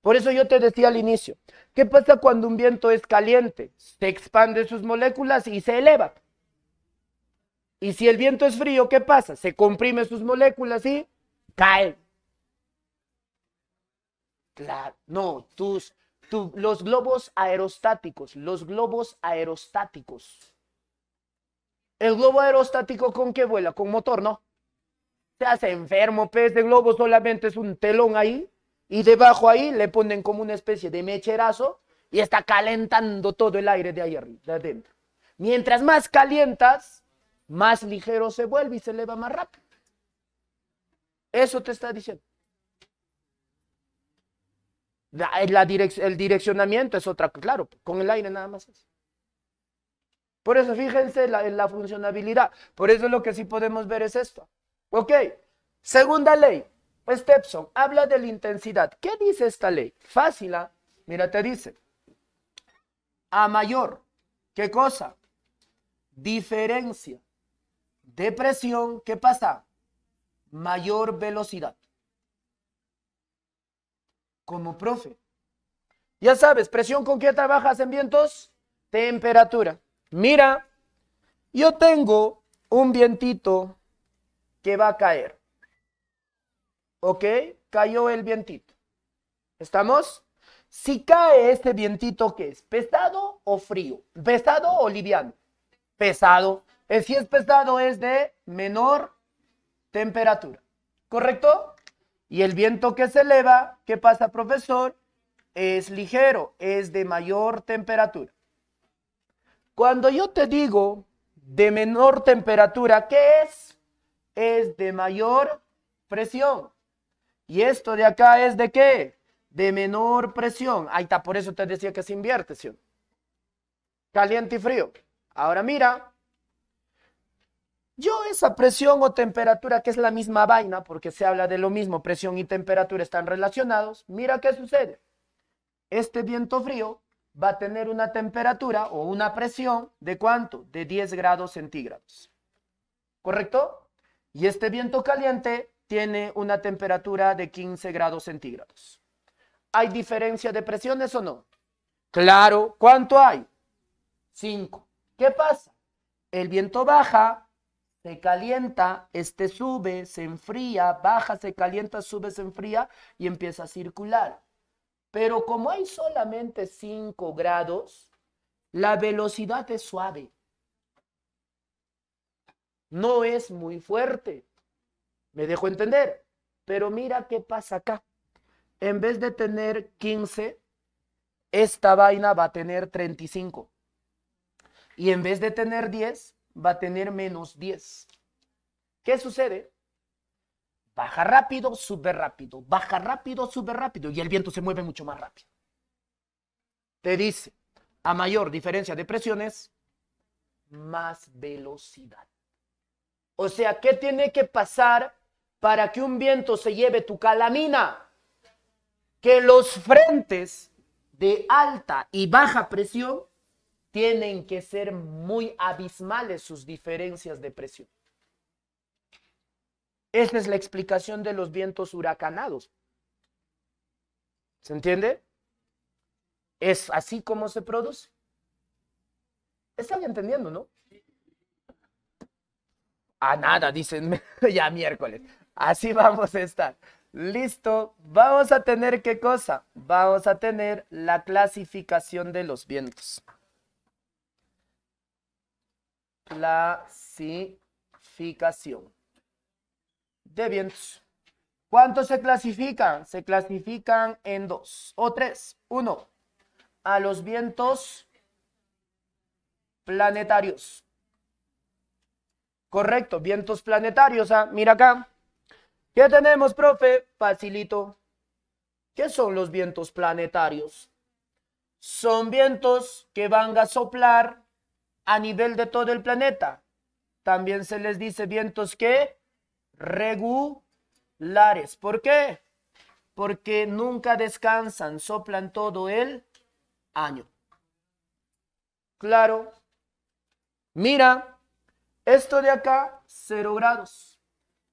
Por eso yo te decía al inicio, ¿qué pasa cuando un viento es caliente? Se expande sus moléculas y se eleva. Y si el viento es frío, ¿qué pasa? Se comprime sus moléculas y caen. no, tus, los globos aerostáticos, los globos aerostáticos. El globo aerostático con qué vuela, con motor, ¿no? Se hace enfermo, pez de globo solamente es un telón ahí y debajo ahí le ponen como una especie de mecherazo y está calentando todo el aire de ahí arriba, de adentro. Mientras más calientas, más ligero se vuelve y se eleva más rápido. Eso te está diciendo. Eh, el direccionamiento es otra, claro, con el aire nada más es. Por eso fíjense la, en la funcionabilidad. Por eso lo que sí podemos ver es esto. Ok, segunda ley. Stepson habla de la intensidad. ¿Qué dice esta ley? Fácil, ¿ah? mira, te dice. A mayor, ¿qué cosa? Diferencia Depresión, ¿qué pasa? Mayor velocidad. Como profe. Ya sabes, presión con qué trabajas en vientos? Temperatura. Mira, yo tengo un vientito que va a caer. ¿Ok? Cayó el vientito. ¿Estamos? Si cae este vientito, ¿qué es? ¿Pesado o frío? ¿Pesado o liviano? Pesado si es pesado es de menor temperatura, ¿correcto? Y el viento que se eleva, ¿qué pasa, profesor? Es ligero, es de mayor temperatura. Cuando yo te digo de menor temperatura, ¿qué es? Es de mayor presión. ¿Y esto de acá es de qué? De menor presión. Ahí está, por eso te decía que se invierte, ¿sí? Caliente y frío. Ahora mira, yo esa presión o temperatura, que es la misma vaina, porque se habla de lo mismo, presión y temperatura están relacionados, mira qué sucede. Este viento frío va a tener una temperatura o una presión de cuánto? De 10 grados centígrados. ¿Correcto? Y este viento caliente tiene una temperatura de 15 grados centígrados. ¿Hay diferencia de presiones o no? Claro, ¿cuánto hay? 5. ¿Qué pasa? El viento baja, se calienta, este sube, se enfría, baja, se calienta, sube, se enfría y empieza a circular. Pero como hay solamente 5 grados, la velocidad es suave. No es muy fuerte. Me dejo entender. Pero mira qué pasa acá. En vez de tener 15, esta vaina va a tener 35. Y en vez de tener 10, va a tener menos 10. ¿Qué sucede? Baja rápido, sube rápido, baja rápido, sube rápido y el viento se mueve mucho más rápido. Te dice, a mayor diferencia de presiones, más velocidad. O sea, ¿qué tiene que pasar para que un viento se lleve tu calamina? Que los frentes de alta y baja presión tienen que ser muy abismales sus diferencias de presión. Esta es la explicación de los vientos huracanados. ¿Se entiende? Es así como se produce. Están entendiendo, ¿no? A nada, dicen ya miércoles. Así vamos a estar. Listo, vamos a tener qué cosa? Vamos a tener la clasificación de los vientos clasificación de vientos. ¿Cuántos se clasifican? Se clasifican en dos o tres. Uno, a los vientos planetarios. Correcto, vientos planetarios. ¿ah? Mira acá. ¿Qué tenemos, profe? Facilito. ¿Qué son los vientos planetarios? Son vientos que van a soplar a nivel de todo el planeta. También se les dice vientos que regulares. ¿Por qué? Porque nunca descansan, soplan todo el año. Claro. Mira, esto de acá, 0 grados.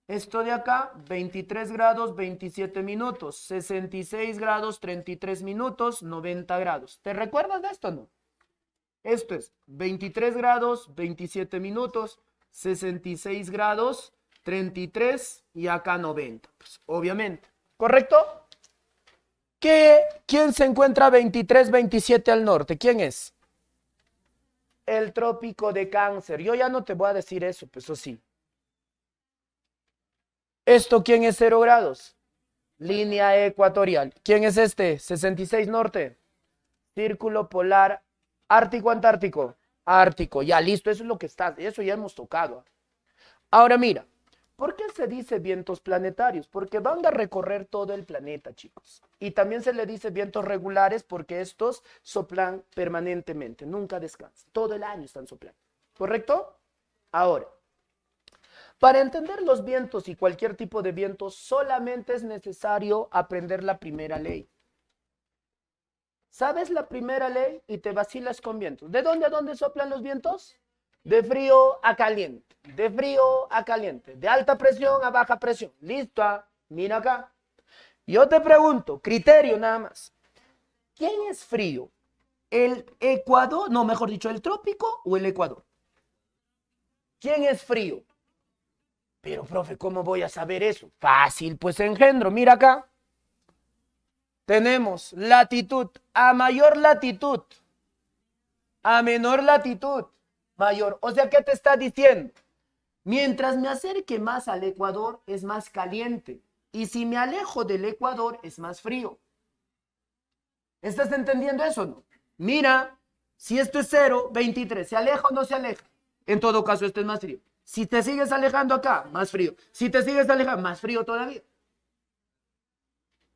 Esto de acá, 23 grados, 27 minutos. 66 grados, 33 minutos, 90 grados. ¿Te recuerdas de esto no? Esto es 23 grados, 27 minutos, 66 grados, 33 y acá 90. Pues, obviamente. ¿Correcto? ¿Quién se encuentra 23, 27 al norte? ¿Quién es? El trópico de cáncer. Yo ya no te voy a decir eso, pues eso sí. ¿Esto quién es 0 grados? Línea ecuatorial. ¿Quién es este? 66 norte. Círculo polar Ártico, Antártico. Ártico, ya listo, eso es lo que está, eso ya hemos tocado. Ahora mira, ¿por qué se dice vientos planetarios? Porque van a recorrer todo el planeta, chicos. Y también se le dice vientos regulares porque estos soplan permanentemente, nunca descansan, todo el año están soplando. ¿Correcto? Ahora, para entender los vientos y cualquier tipo de viento, solamente es necesario aprender la primera ley. Sabes la primera ley y te vacilas con vientos. ¿De dónde a dónde soplan los vientos? De frío a caliente, de frío a caliente, de alta presión a baja presión. Listo, ah, mira acá. Yo te pregunto, criterio nada más. ¿Quién es frío? ¿El Ecuador, no, mejor dicho, el trópico o el Ecuador? ¿Quién es frío? Pero, profe, ¿cómo voy a saber eso? Fácil, pues engendro. Mira acá tenemos latitud. A mayor latitud, a menor latitud, mayor. O sea, ¿qué te está diciendo? Mientras me acerque más al Ecuador, es más caliente. Y si me alejo del Ecuador, es más frío. ¿Estás entendiendo eso no? Mira, si esto es 0, 23. ¿Se aleja o no se aleja? En todo caso, esto es más frío. Si te sigues alejando acá, más frío. Si te sigues alejando, más frío todavía.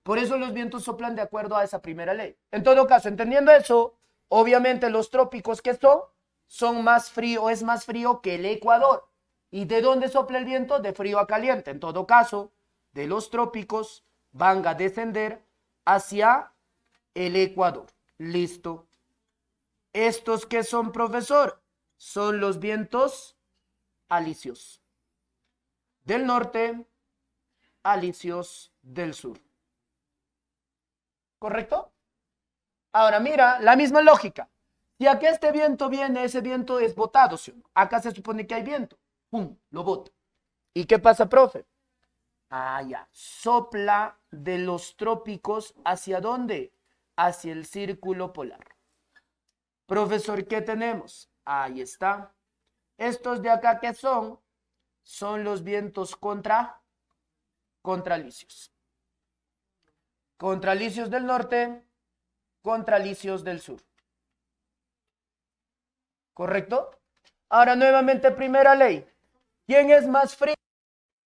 Por eso los vientos soplan de acuerdo a esa primera ley. En todo caso, entendiendo eso, obviamente los trópicos que son, son más frío, es más frío que el Ecuador. ¿Y de dónde sopla el viento? De frío a caliente. En todo caso, de los trópicos van a descender hacia el Ecuador. Listo. Estos que son, profesor, son los vientos alicios del norte, alicios del sur. ¿correcto? Ahora mira, la misma lógica. Si aquí este viento viene, ese viento es botado, Acá se supone que hay viento. ¡Pum! Lo bota. ¿Y qué pasa, profe? Ah, ya. Sopla de los trópicos hacia dónde? Hacia el círculo polar. Profesor, ¿qué tenemos? Ahí está. Estos de acá, ¿qué son? Son los vientos contra, contralicios contra licios del norte, contra licios del sur. ¿Correcto? Ahora nuevamente primera ley. ¿Quién es más frío?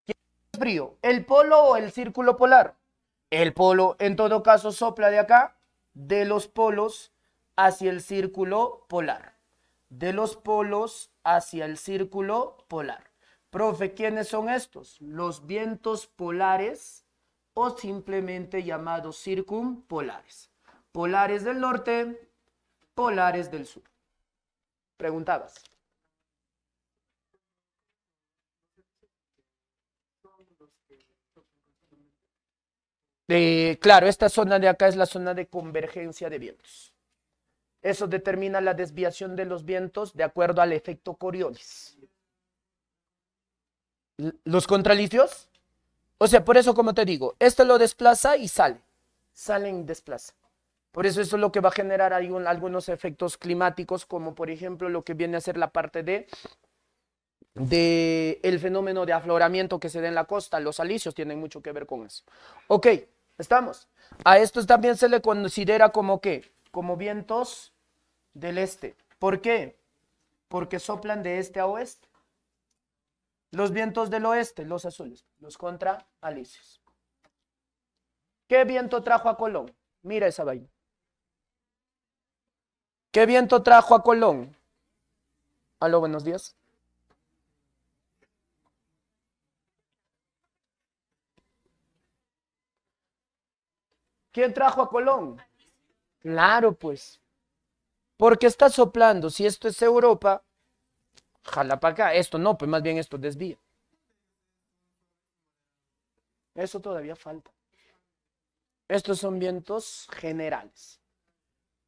¿Quién es más frío? ¿El polo o el círculo polar? El polo en todo caso sopla de acá, de los polos hacia el círculo polar. De los polos hacia el círculo polar. Profe, ¿quiénes son estos? Los vientos polares o simplemente llamados circumpolares. Polares del norte, polares del sur. Preguntabas. Eh, claro, esta zona de acá es la zona de convergencia de vientos. Eso determina la desviación de los vientos de acuerdo al efecto Coriolis. ¿Los contralicios? O sea, por eso, como te digo, esto lo desplaza y sale. Salen y desplaza. Por eso eso es lo que va a generar algunos efectos climáticos, como por ejemplo lo que viene a ser la parte de, de el fenómeno de afloramiento que se da en la costa. Los alicios tienen mucho que ver con eso. Ok, estamos. A estos también se le considera como qué? Como vientos del este. ¿Por qué? Porque soplan de este a oeste. Los vientos del oeste, los azules, los contra alisios. ¿Qué viento trajo a Colón? Mira esa vaina. ¿Qué viento trajo a Colón? Aló, buenos días. ¿Quién trajo a Colón? Claro, pues. Porque está soplando, si esto es Europa, jala para acá. Esto no, pues más bien esto desvía. Eso todavía falta. Estos son vientos generales.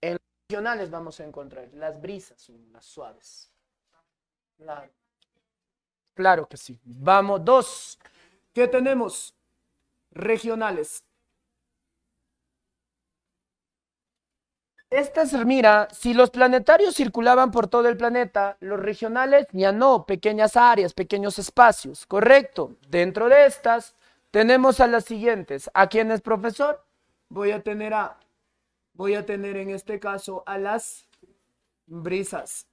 En regionales vamos a encontrar las brisas, las suaves. Claro. Claro que sí. Vamos, dos. ¿Qué tenemos? Regionales. Estas mira, si los planetarios circulaban por todo el planeta, los regionales ya no, pequeñas áreas, pequeños espacios, correcto. Dentro de estas tenemos a las siguientes. ¿A quién es profesor? Voy a tener a, voy a tener en este caso a las brisas.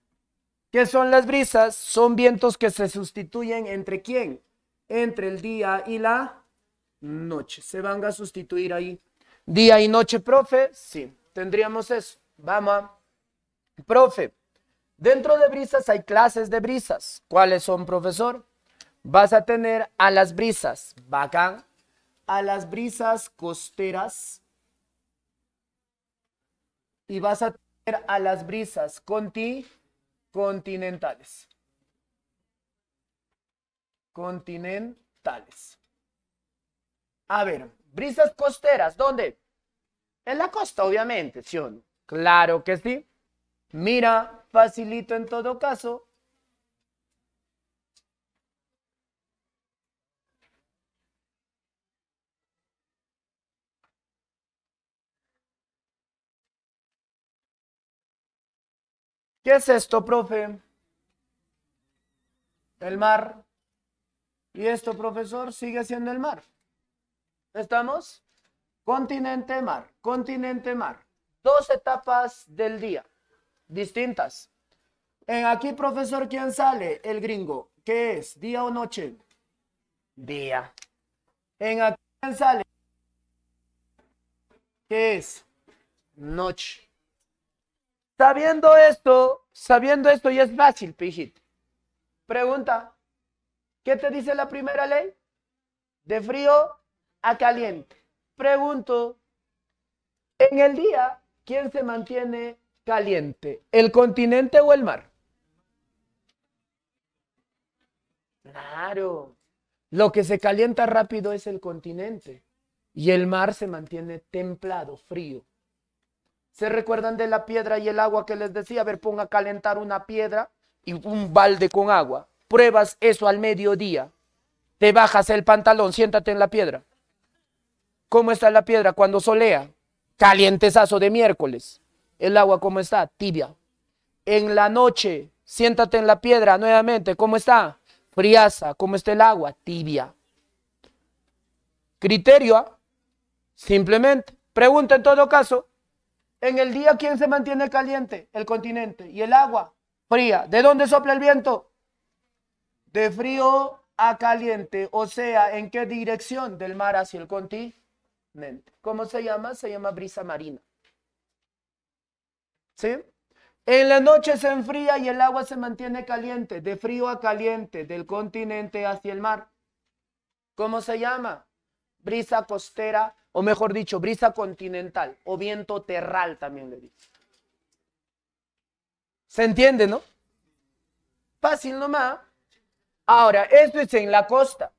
¿Qué son las brisas? Son vientos que se sustituyen entre quién? Entre el día y la noche. Se van a sustituir ahí. Día y noche, profe, sí tendríamos eso. Vamos Profe, dentro de brisas hay clases de brisas. ¿Cuáles son, profesor? Vas a tener a las brisas, bacán, a las brisas costeras y vas a tener a las brisas continentales. Continentales. A ver, brisas costeras, ¿dónde? En la costa, obviamente, ¿sí Claro que sí. Mira, facilito en todo caso. ¿Qué es esto, profe? El mar. Y esto, profesor, sigue siendo el mar. ¿Estamos? Continente, mar, continente, mar. Dos etapas del día, distintas. En aquí, profesor, ¿quién sale? El gringo. ¿Qué es? ¿Día o noche? Día. En aquí, ¿quién sale? ¿Qué es? Noche. Sabiendo esto, sabiendo esto y es fácil, pijit. Pregunta, ¿qué te dice la primera ley? De frío a caliente pregunto, en el día, ¿quién se mantiene caliente? ¿El continente o el mar? Claro. Lo que se calienta rápido es el continente y el mar se mantiene templado, frío. ¿Se recuerdan de la piedra y el agua que les decía? A ver, ponga a calentar una piedra y un balde con agua. Pruebas eso al mediodía. Te bajas el pantalón, siéntate en la piedra. ¿Cómo está la piedra cuando solea? Calientesazo de miércoles. El agua, ¿cómo está? Tibia. En la noche, siéntate en la piedra nuevamente. ¿Cómo está? Friaza. ¿Cómo está el agua? Tibia. Criterio, simplemente. Pregunta en todo caso, en el día, ¿quién se mantiene caliente? El continente. ¿Y el agua? Fría. ¿De dónde sopla el viento? De frío a caliente. O sea, ¿en qué dirección? Del mar hacia el continente. ¿Cómo se llama? Se llama brisa marina. ¿Sí? En la noche se enfría y el agua se mantiene caliente, de frío a caliente, del continente hacia el mar. ¿Cómo se llama? Brisa costera, o mejor dicho, brisa continental, o viento terral también le dicen. ¿Se entiende, no? Fácil nomás. Ahora, esto es en la costa.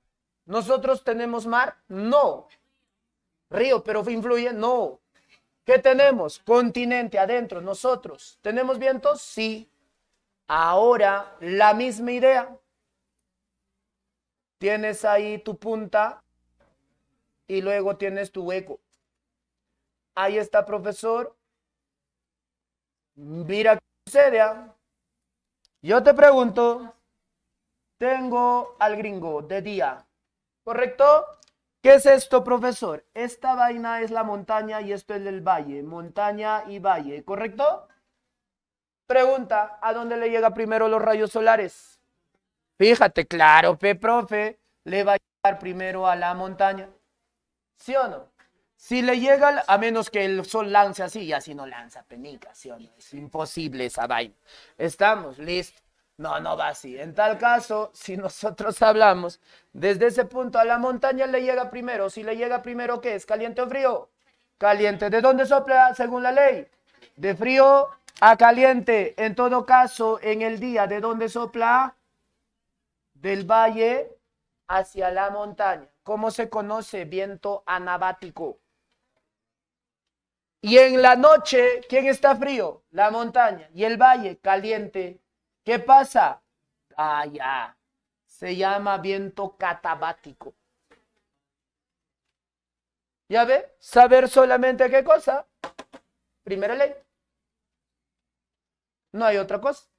¿Nosotros tenemos mar? No río, pero influye, no. ¿Qué tenemos? Continente adentro, nosotros. ¿Tenemos vientos? Sí. Ahora, la misma idea. Tienes ahí tu punta y luego tienes tu hueco. Ahí está, profesor. Mira qué sucede. ¿ah? Yo te pregunto, tengo al gringo de día, ¿correcto? ¿Qué es esto, profesor? Esta vaina es la montaña y esto es el valle. Montaña y valle, ¿correcto? Pregunta, ¿a dónde le llega primero los rayos solares? Fíjate, claro, P, profe, le va a llegar primero a la montaña. ¿Sí o no? Si le llega, a menos que el sol lance así, ya así no lanza penica, ¿sí o no? Es imposible esa vaina. Estamos, listos. No, no va así. En tal caso, si nosotros hablamos, desde ese punto a la montaña le llega primero. Si le llega primero, ¿qué es? ¿Caliente o frío? Caliente. ¿De dónde sopla según la ley? De frío a caliente. En todo caso, en el día, ¿de dónde sopla? Del valle hacia la montaña. ¿Cómo se conoce viento anabático? Y en la noche, ¿quién está frío? La montaña. Y el valle, caliente. ¿Qué pasa? Ah, ya. Se llama viento catabático. ¿Ya ve? Saber solamente qué cosa. Primera ley. No hay otra cosa.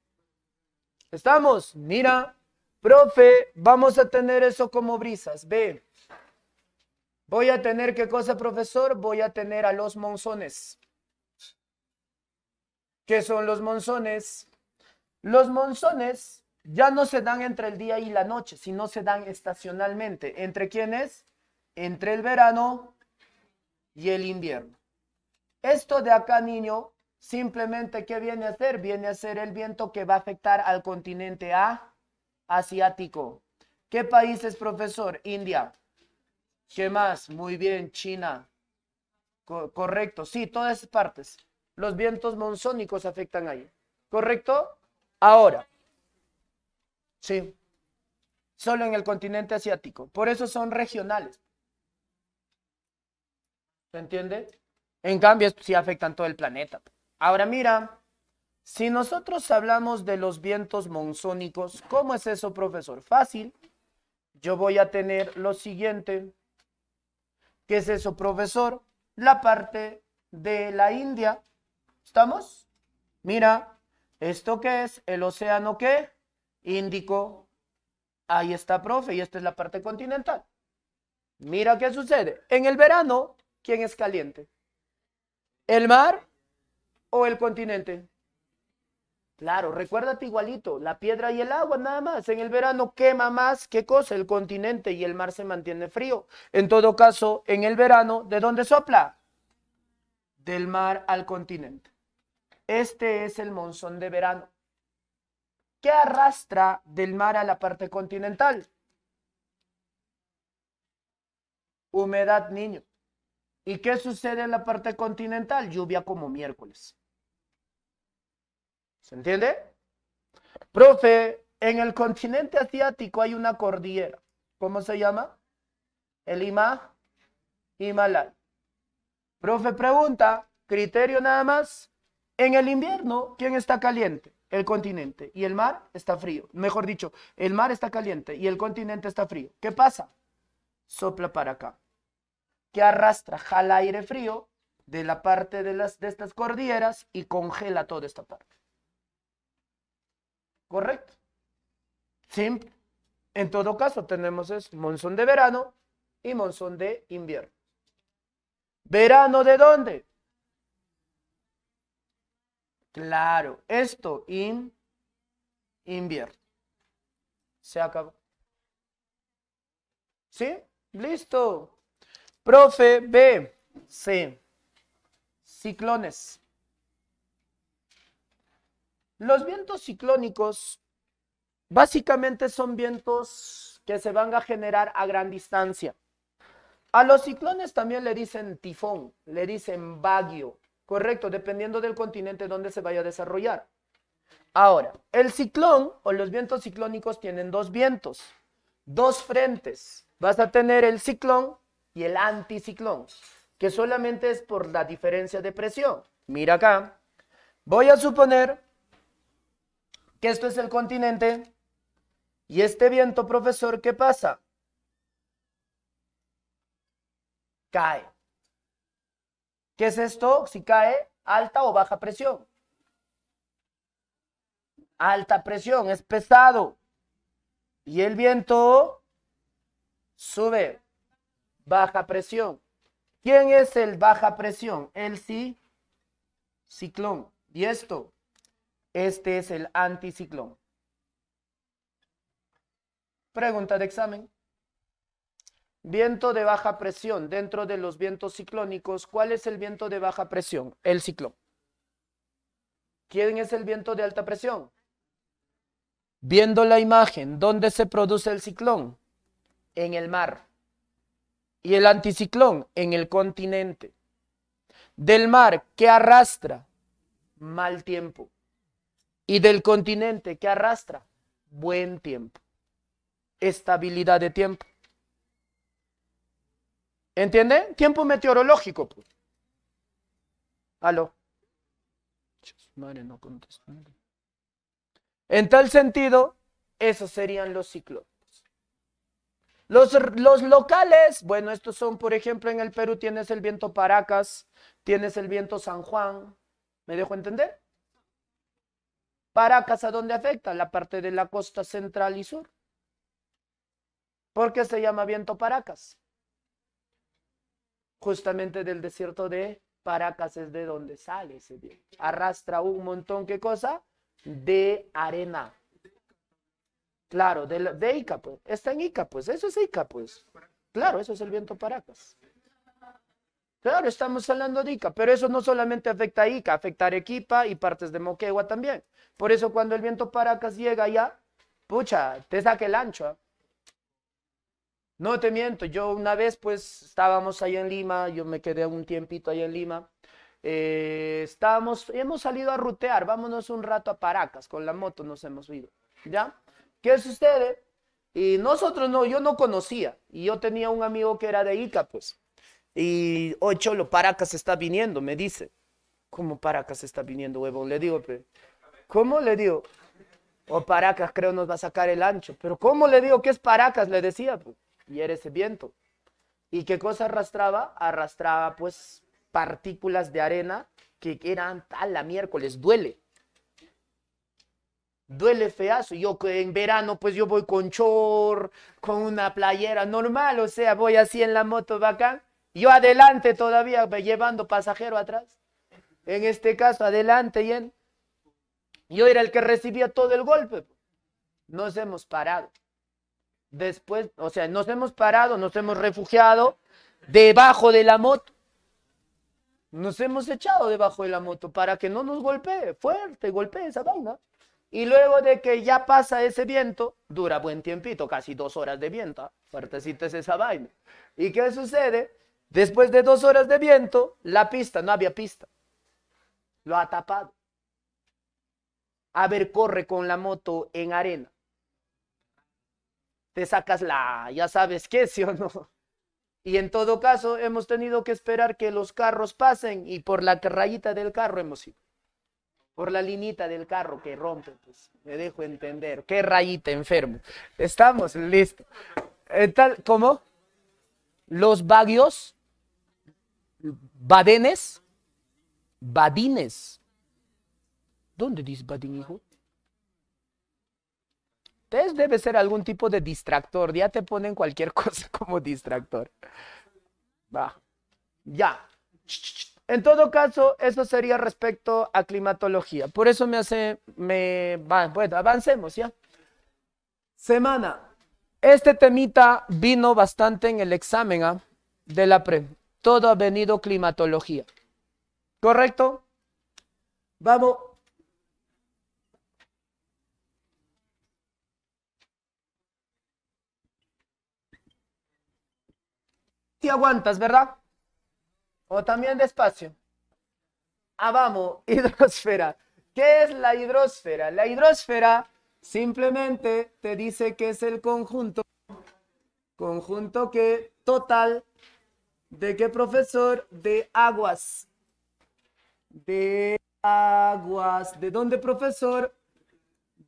¿Estamos? Mira, profe, vamos a tener eso como brisas. Ve. Voy a tener qué cosa, profesor? Voy a tener a los monzones. ¿Qué son los monzones? Los monzones ya no se dan entre el día y la noche, sino se dan estacionalmente. ¿Entre quiénes? Entre el verano y el invierno. Esto de acá, niño, simplemente ¿qué viene a hacer? Viene a ser el viento que va a afectar al continente A, asiático. ¿Qué países, profesor? India. ¿Qué más? Muy bien, China. correcto, sí, todas esas partes. Los vientos monzónicos afectan ahí. ¿Correcto? Ahora, sí, solo en el continente asiático. Por eso son regionales. ¿Se entiende? En cambio, sí afectan todo el planeta. Ahora mira, si nosotros hablamos de los vientos monzónicos, ¿cómo es eso, profesor? Fácil. Yo voy a tener lo siguiente. ¿Qué es eso, profesor? La parte de la India. ¿Estamos? Mira, ¿Esto qué es? El océano qué? Índico. Ahí está, profe, y esta es la parte continental. Mira qué sucede. En el verano, ¿quién es caliente? ¿El mar o el continente? Claro, recuérdate igualito, la piedra y el agua nada más. En el verano quema más, ¿qué cosa? El continente y el mar se mantiene frío. En todo caso, en el verano, ¿de dónde sopla? Del mar al continente. Este es el monzón de verano. ¿Qué arrastra del mar a la parte continental? Humedad, niño. ¿Y qué sucede en la parte continental? Lluvia como miércoles. ¿Se entiende? Profe, en el continente asiático hay una cordillera. ¿Cómo se llama? El Ima, Himalaya. Profe pregunta, criterio nada más, en el invierno, ¿quién está caliente? El continente. Y el mar está frío. Mejor dicho, el mar está caliente y el continente está frío. ¿Qué pasa? Sopla para acá. Que arrastra, jala aire frío de la parte de, las, de estas cordilleras y congela toda esta parte. ¿Correcto? Simple. En todo caso, tenemos monzón de verano y monzón de invierno. ¿Verano de dónde? Claro, esto in, invierte. Se acabó. ¿Sí? Listo. Profe B, C. Ciclones. Los vientos ciclónicos básicamente son vientos que se van a generar a gran distancia. A los ciclones también le dicen tifón, le dicen vagio. Correcto, dependiendo del continente donde se vaya a desarrollar. Ahora, el ciclón o los vientos ciclónicos tienen dos vientos, dos frentes. Vas a tener el ciclón y el anticiclón, que solamente es por la diferencia de presión. Mira acá. Voy a suponer que esto es el continente y este viento, profesor, ¿qué pasa? Cae. ¿Qué es esto? Si cae alta o baja presión. Alta presión, es pesado. Y el viento sube, baja presión. ¿Quién es el baja presión? El sí, ciclón. Y esto, este es el anticiclón. Pregunta de examen. Viento de baja presión. Dentro de los vientos ciclónicos, ¿cuál es el viento de baja presión? El ciclón. ¿Quién es el viento de alta presión? Viendo la imagen, ¿dónde se produce el ciclón? En el mar. Y el anticiclón, en el continente. Del mar, ¿qué arrastra? Mal tiempo. Y del continente, ¿qué arrastra? Buen tiempo. Estabilidad de tiempo. ¿Entiende? Tiempo meteorológico. Pues. Aló. Madre, no contestó. En tal sentido, esos serían los ciclones. Los, los, locales, bueno, estos son, por ejemplo, en el Perú tienes el viento Paracas, tienes el viento San Juan. ¿Me dejo entender? Paracas, ¿a dónde afecta? La parte de la costa central y sur. ¿Por qué se llama viento Paracas? justamente del desierto de Paracas es de donde sale ese viento. Arrastra un montón, ¿qué cosa? De arena. Claro, de, Ica, pues. Está en Ica, pues. Eso es Ica, pues. Claro, eso es el viento Paracas. Claro, estamos hablando de Ica, pero eso no solamente afecta a Ica, afecta a Arequipa y partes de Moquegua también. Por eso cuando el viento Paracas llega allá, pucha, te saca el ancho. ¿ah? No te miento, yo una vez pues estábamos ahí en Lima, yo me quedé un tiempito ahí en Lima. Eh, estábamos, hemos salido a rutear, vámonos un rato a Paracas, con la moto nos hemos ido, ¿ya? ¿Qué es usted Y nosotros no, yo no conocía, y yo tenía un amigo que era de Ica, pues, y, oye, Cholo, Paracas está viniendo, me dice. ¿Cómo Paracas está viniendo, huevón? Le digo, ¿cómo le digo? O oh, Paracas creo nos va a sacar el ancho, pero ¿cómo le digo que es Paracas? Le decía, pues y era ese viento. ¿Y qué cosa arrastraba? Arrastraba pues partículas de arena que eran tal, la miércoles, duele. Duele feazo. Yo en verano pues yo voy con chor, con una playera normal, o sea, voy así en la moto bacán. Yo adelante todavía llevando pasajero atrás. En este caso, adelante, en... Yo era el que recibía todo el golpe. Nos hemos parado después, o sea, nos hemos parado, nos hemos refugiado debajo de la moto. Nos hemos echado debajo de la moto para que no nos golpee fuerte, golpee esa vaina. Y luego de que ya pasa ese viento, dura buen tiempito, casi dos horas de viento, ¿ah? fuertecita es esa vaina. ¿Y qué sucede? Después de dos horas de viento, la pista, no había pista. Lo ha tapado. A ver, corre con la moto en arena te sacas la, ya sabes qué, sí o no. Y en todo caso, hemos tenido que esperar que los carros pasen y por la rayita del carro hemos ido. Por la linita del carro que rompe, pues me dejo entender. Qué rayita, enfermo. Estamos listos. Eh, tal, ¿Cómo? Los bagios, badenes, badines. ¿Dónde dice badín, hijo? Entonces debe ser algún tipo de distractor. Ya te ponen cualquier cosa como distractor. Va. Ya. En todo caso, eso sería respecto a climatología. Por eso me hace, me, va, bueno, avancemos ya. Semana. Este temita vino bastante en el examen ¿ah? de la pre. Todo ha venido climatología. ¿Correcto? Vamos Te aguantas, ¿verdad? O también despacio. Ah, vamos, hidrosfera. ¿Qué es la hidrosfera? La hidrosfera simplemente te dice que es el conjunto. Conjunto que total de qué profesor? De aguas. De aguas. ¿De dónde, profesor?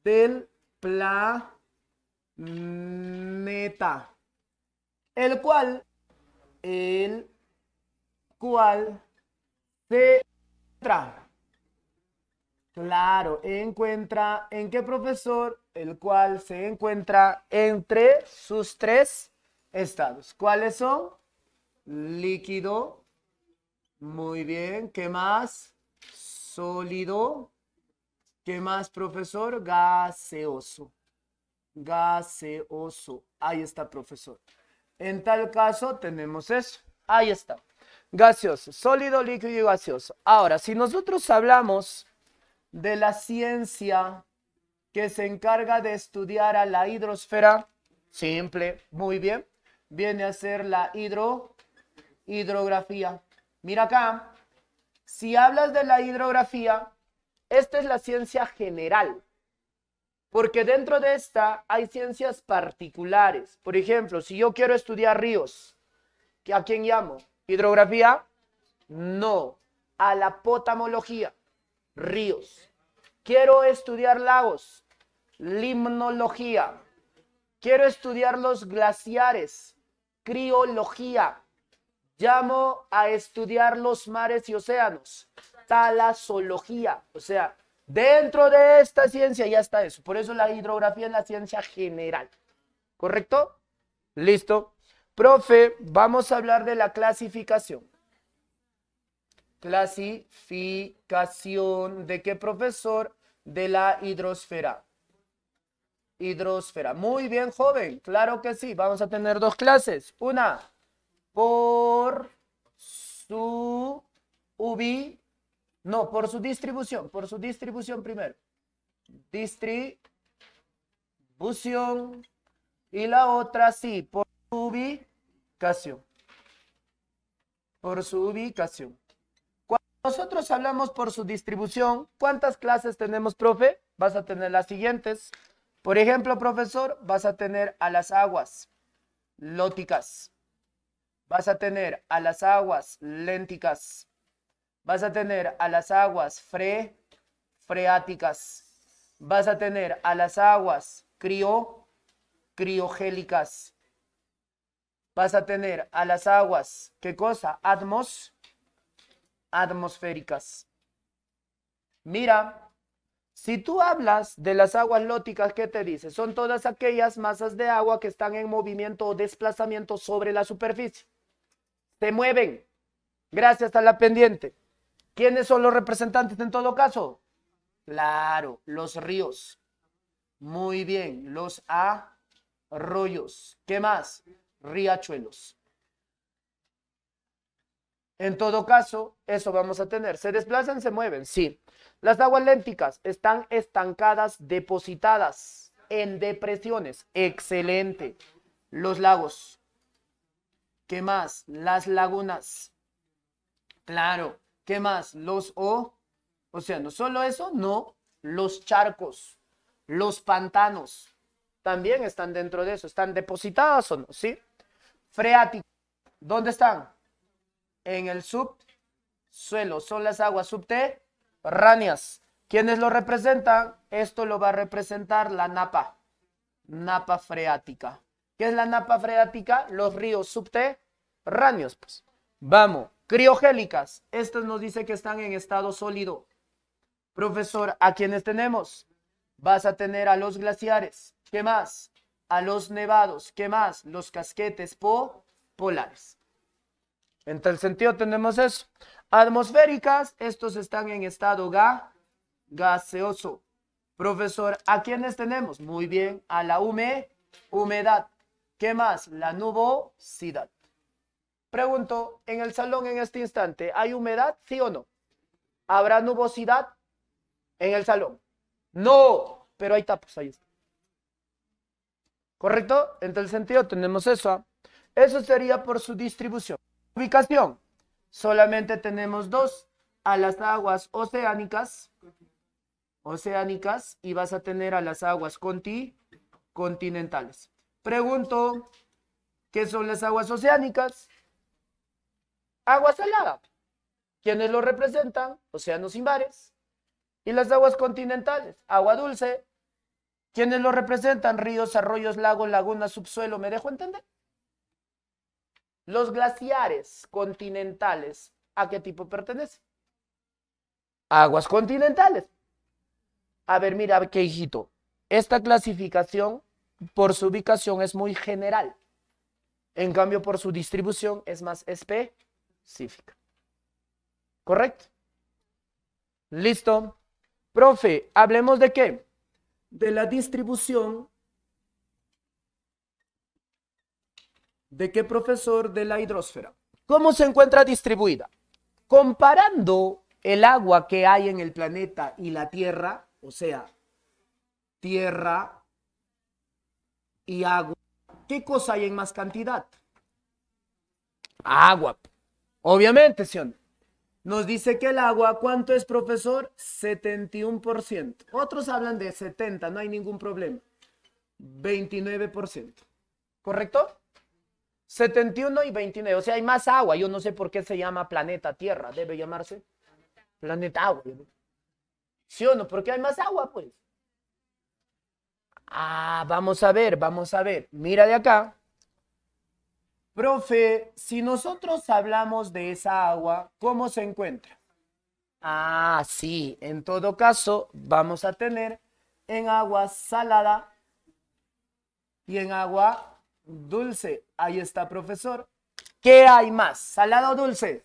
Del planeta. El cual el cual se encuentra. Claro, encuentra en qué profesor, el cual se encuentra entre sus tres estados. ¿Cuáles son? Líquido. Muy bien. ¿Qué más? Sólido. ¿Qué más, profesor? Gaseoso. Gaseoso. Ahí está, profesor. En tal caso tenemos eso. Ahí está. Gaseoso, sólido, líquido y gaseoso. Ahora, si nosotros hablamos de la ciencia que se encarga de estudiar a la hidrosfera, simple, muy bien, viene a ser la hidro, hidrografía. Mira acá, si hablas de la hidrografía, esta es la ciencia general. Porque dentro de esta hay ciencias particulares. Por ejemplo, si yo quiero estudiar ríos, ¿a quién llamo? ¿Hidrografía? No, a la potamología, ríos. Quiero estudiar lagos, limnología. Quiero estudiar los glaciares, criología. Llamo a estudiar los mares y océanos, talasología. O sea, Dentro de esta ciencia ya está eso. Por eso la hidrografía es la ciencia general. ¿Correcto? Listo. Profe, vamos a hablar de la clasificación. Clasificación de qué profesor? De la hidrosfera. Hidrosfera. Muy bien, joven. Claro que sí. Vamos a tener dos clases. Una por su ubi no, por su distribución, por su distribución primero. Distribución. Y la otra sí, por su ubicación. Por su ubicación. Cuando nosotros hablamos por su distribución, ¿cuántas clases tenemos, profe? Vas a tener las siguientes. Por ejemplo, profesor, vas a tener a las aguas lóticas. Vas a tener a las aguas lénticas vas a tener a las aguas fre, freáticas, vas a tener a las aguas crio, criogélicas, vas a tener a las aguas, ¿qué cosa? atmosféricas. Mira, si tú hablas de las aguas lóticas, ¿qué te dice? Son todas aquellas masas de agua que están en movimiento o desplazamiento sobre la superficie. Se mueven gracias a la pendiente. ¿Quiénes son los representantes en todo caso? Claro, los ríos. Muy bien, los arroyos. ¿Qué más? Riachuelos. En todo caso, eso vamos a tener. ¿Se desplazan? ¿Se mueven? Sí. Las aguas lénticas están estancadas, depositadas en depresiones. Excelente. Los lagos. ¿Qué más? Las lagunas. Claro. ¿Qué más? Los o, o sea, no solo eso, no, los charcos, los pantanos, también están dentro de eso, están depositados o no, ¿sí? Freático, ¿dónde están? En el subsuelo, son las aguas subterráneas. ¿Quiénes lo representan? Esto lo va a representar la napa, napa freática. ¿Qué es la napa freática? Los ríos subterráneos, pues. Vamos. Criogélicas, estas nos dice que están en estado sólido. Profesor, ¿a quiénes tenemos? Vas a tener a los glaciares. ¿Qué más? A los nevados. ¿Qué más? Los casquetes polares. En tal sentido tenemos eso. Atmosféricas, estos están en estado gaseoso. Profesor, ¿a quiénes tenemos? Muy bien, a la humedad. ¿Qué más? La nubosidad. Pregunto, ¿en el salón en este instante hay humedad? ¿Sí o no? ¿Habrá nubosidad en el salón? No, pero hay tapas, ahí ¿Correcto? En tal sentido tenemos eso. ¿ah? Eso sería por su distribución. Ubicación. Solamente tenemos dos. A las aguas oceánicas. Oceánicas. Y vas a tener a las aguas continentales. Pregunto, ¿qué son las aguas oceánicas? Aguas salada. ¿Quiénes lo representan? Océanos y bares. Y las aguas continentales, agua dulce. ¿Quiénes lo representan? Ríos, arroyos, lagos, lagunas, subsuelo. ¿Me dejo entender? Los glaciares continentales, ¿a qué tipo pertenecen? Aguas continentales. A ver, mira, qué hijito. Esta clasificación por su ubicación es muy general. En cambio, por su distribución es más SP específica. ¿Correcto? ¿Listo? Profe, hablemos de qué? De la distribución. ¿De qué profesor de la hidrosfera? ¿Cómo se encuentra distribuida? Comparando el agua que hay en el planeta y la Tierra, o sea, Tierra y agua, ¿qué cosa hay en más cantidad? Agua. Obviamente, Sion, Nos dice que el agua, ¿cuánto es, profesor? 71%. Otros hablan de 70, no hay ningún problema. 29%. ¿Correcto? 71 y 29. O sea, hay más agua. Yo no sé por qué se llama planeta Tierra. Debe llamarse planeta agua. ¿Sí o no? Porque hay más agua, pues. Ah, vamos a ver, vamos a ver. Mira de acá. Profe, si nosotros hablamos de esa agua, ¿cómo se encuentra? Ah, sí, en todo caso vamos a tener en agua salada y en agua dulce. Ahí está, profesor. ¿Qué hay más? ¿Salada o dulce?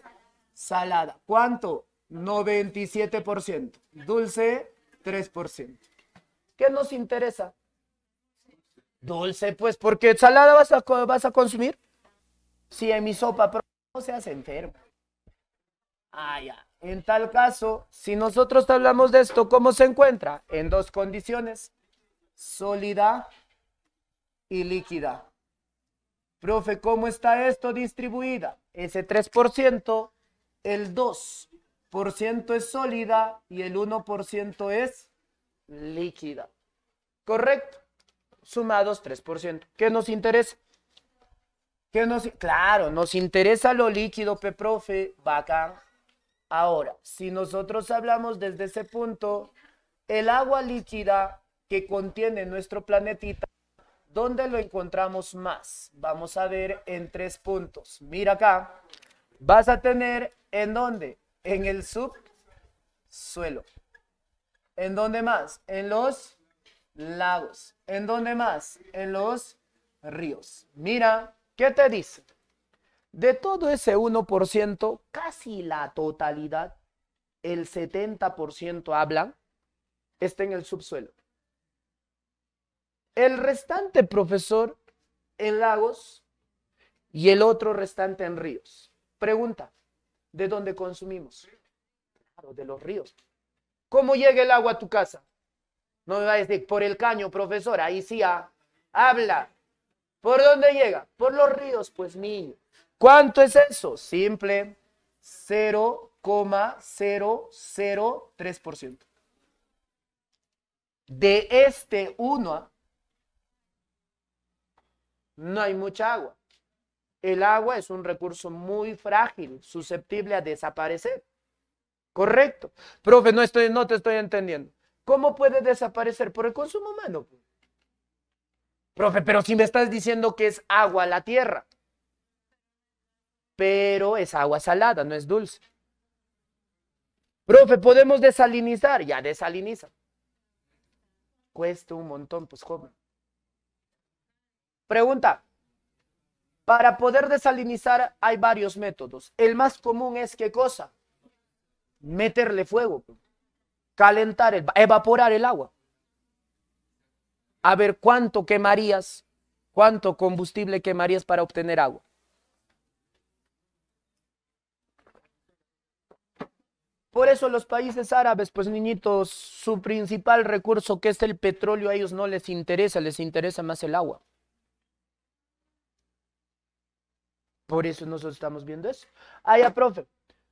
Salada. ¿Cuánto? 97%. Dulce, 3%. ¿Qué nos interesa? Dulce, pues, porque salada vas a, vas a consumir. Si en mi sopa no seas enfermo. Ah, ya. En tal caso, si nosotros hablamos de esto, ¿cómo se encuentra? En dos condiciones, sólida y líquida. Profe, ¿cómo está esto distribuida? Ese 3%, el 2% es sólida y el 1% es líquida. Correcto. Sumados 3%. ¿Qué nos interesa? claro, nos interesa lo líquido, pe profe, bacán. Ahora, si nosotros hablamos desde ese punto, el agua líquida que contiene nuestro planetita, ¿dónde lo encontramos más? Vamos a ver en tres puntos. Mira acá, vas a tener en dónde? En el subsuelo. ¿En dónde más? En los lagos. ¿En dónde más? En los ríos. Mira, ¿Qué te dice? De todo ese 1%, casi la totalidad, el 70% habla, está en el subsuelo. El restante profesor en lagos y el otro restante en ríos. Pregunta, ¿de dónde consumimos? de los ríos. ¿Cómo llega el agua a tu casa? No me va a decir, por el caño, profesor, ahí sí ah, habla. ¿Por dónde llega? Por los ríos, pues niño. ¿Cuánto es eso? Simple, 0,003%. De este 1 no hay mucha agua. El agua es un recurso muy frágil, susceptible a desaparecer. Correcto. Profe, no, estoy, no te estoy entendiendo. ¿Cómo puede desaparecer? Por el consumo humano. Pues. Profe, pero si me estás diciendo que es agua la tierra. Pero es agua salada, no es dulce. Profe, ¿podemos desalinizar? Ya desaliniza. Cuesta un montón, pues joven. Pregunta. Para poder desalinizar hay varios métodos. El más común es qué cosa? Meterle fuego, calentar, el, evaporar el agua a ver cuánto quemarías, cuánto combustible quemarías para obtener agua. Por eso los países árabes, pues niñitos, su principal recurso que es el petróleo a ellos no les interesa, les interesa más el agua. Por eso nosotros estamos viendo eso. Ah, profe.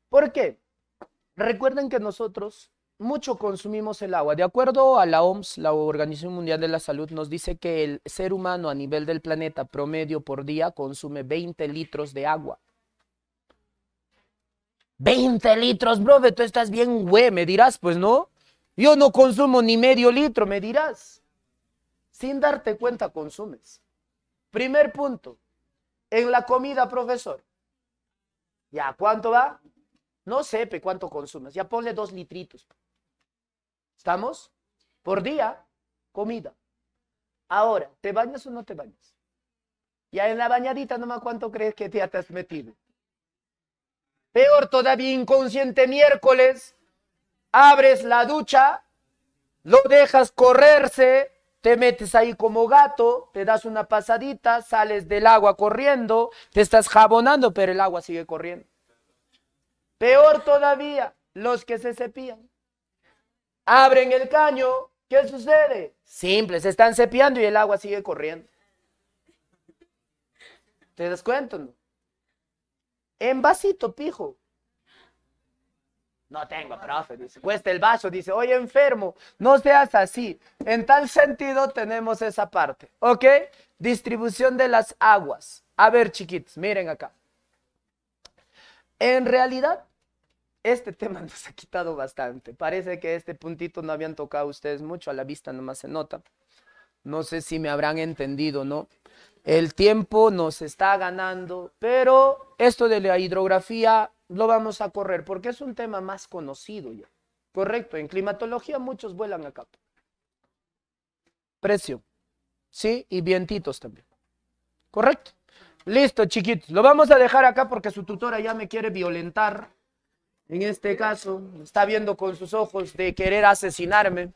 ¿Por qué? Recuerden que nosotros mucho consumimos el agua. De acuerdo a la OMS, la Organización Mundial de la Salud, nos dice que el ser humano a nivel del planeta promedio por día consume 20 litros de agua. 20 litros, brother, tú estás bien, güey, me dirás, pues no. Yo no consumo ni medio litro, me dirás. Sin darte cuenta, consumes. Primer punto, en la comida, profesor. Ya, ¿cuánto va? No sepe ¿cuánto consumes? Ya ponle dos litritos. ¿Estamos? Por día, comida. Ahora, ¿te bañas o no te bañas? Ya en la bañadita nomás cuánto crees que te has metido. Peor todavía, inconsciente miércoles, abres la ducha, lo dejas correrse, te metes ahí como gato, te das una pasadita, sales del agua corriendo, te estás jabonando, pero el agua sigue corriendo. Peor todavía, los que se cepillan. Abren el caño, ¿qué sucede? Simple, se están cepiando y el agua sigue corriendo. ¿Te das cuenta? No? En vasito, pijo. No tengo, profe, dice. Cuesta el vaso, dice. Oye, enfermo, no seas así. En tal sentido tenemos esa parte. ¿Ok? Distribución de las aguas. A ver, chiquitos, miren acá. En realidad, este tema nos ha quitado bastante. Parece que este puntito no habían tocado ustedes mucho, a la vista nomás se nota. No sé si me habrán entendido, ¿no? El tiempo nos está ganando, pero esto de la hidrografía lo vamos a correr porque es un tema más conocido ya. Correcto, en climatología muchos vuelan acá. Precio, ¿sí? Y vientitos también. Correcto. Listo, chiquitos. Lo vamos a dejar acá porque su tutora ya me quiere violentar en este caso, está viendo con sus ojos de querer asesinarme.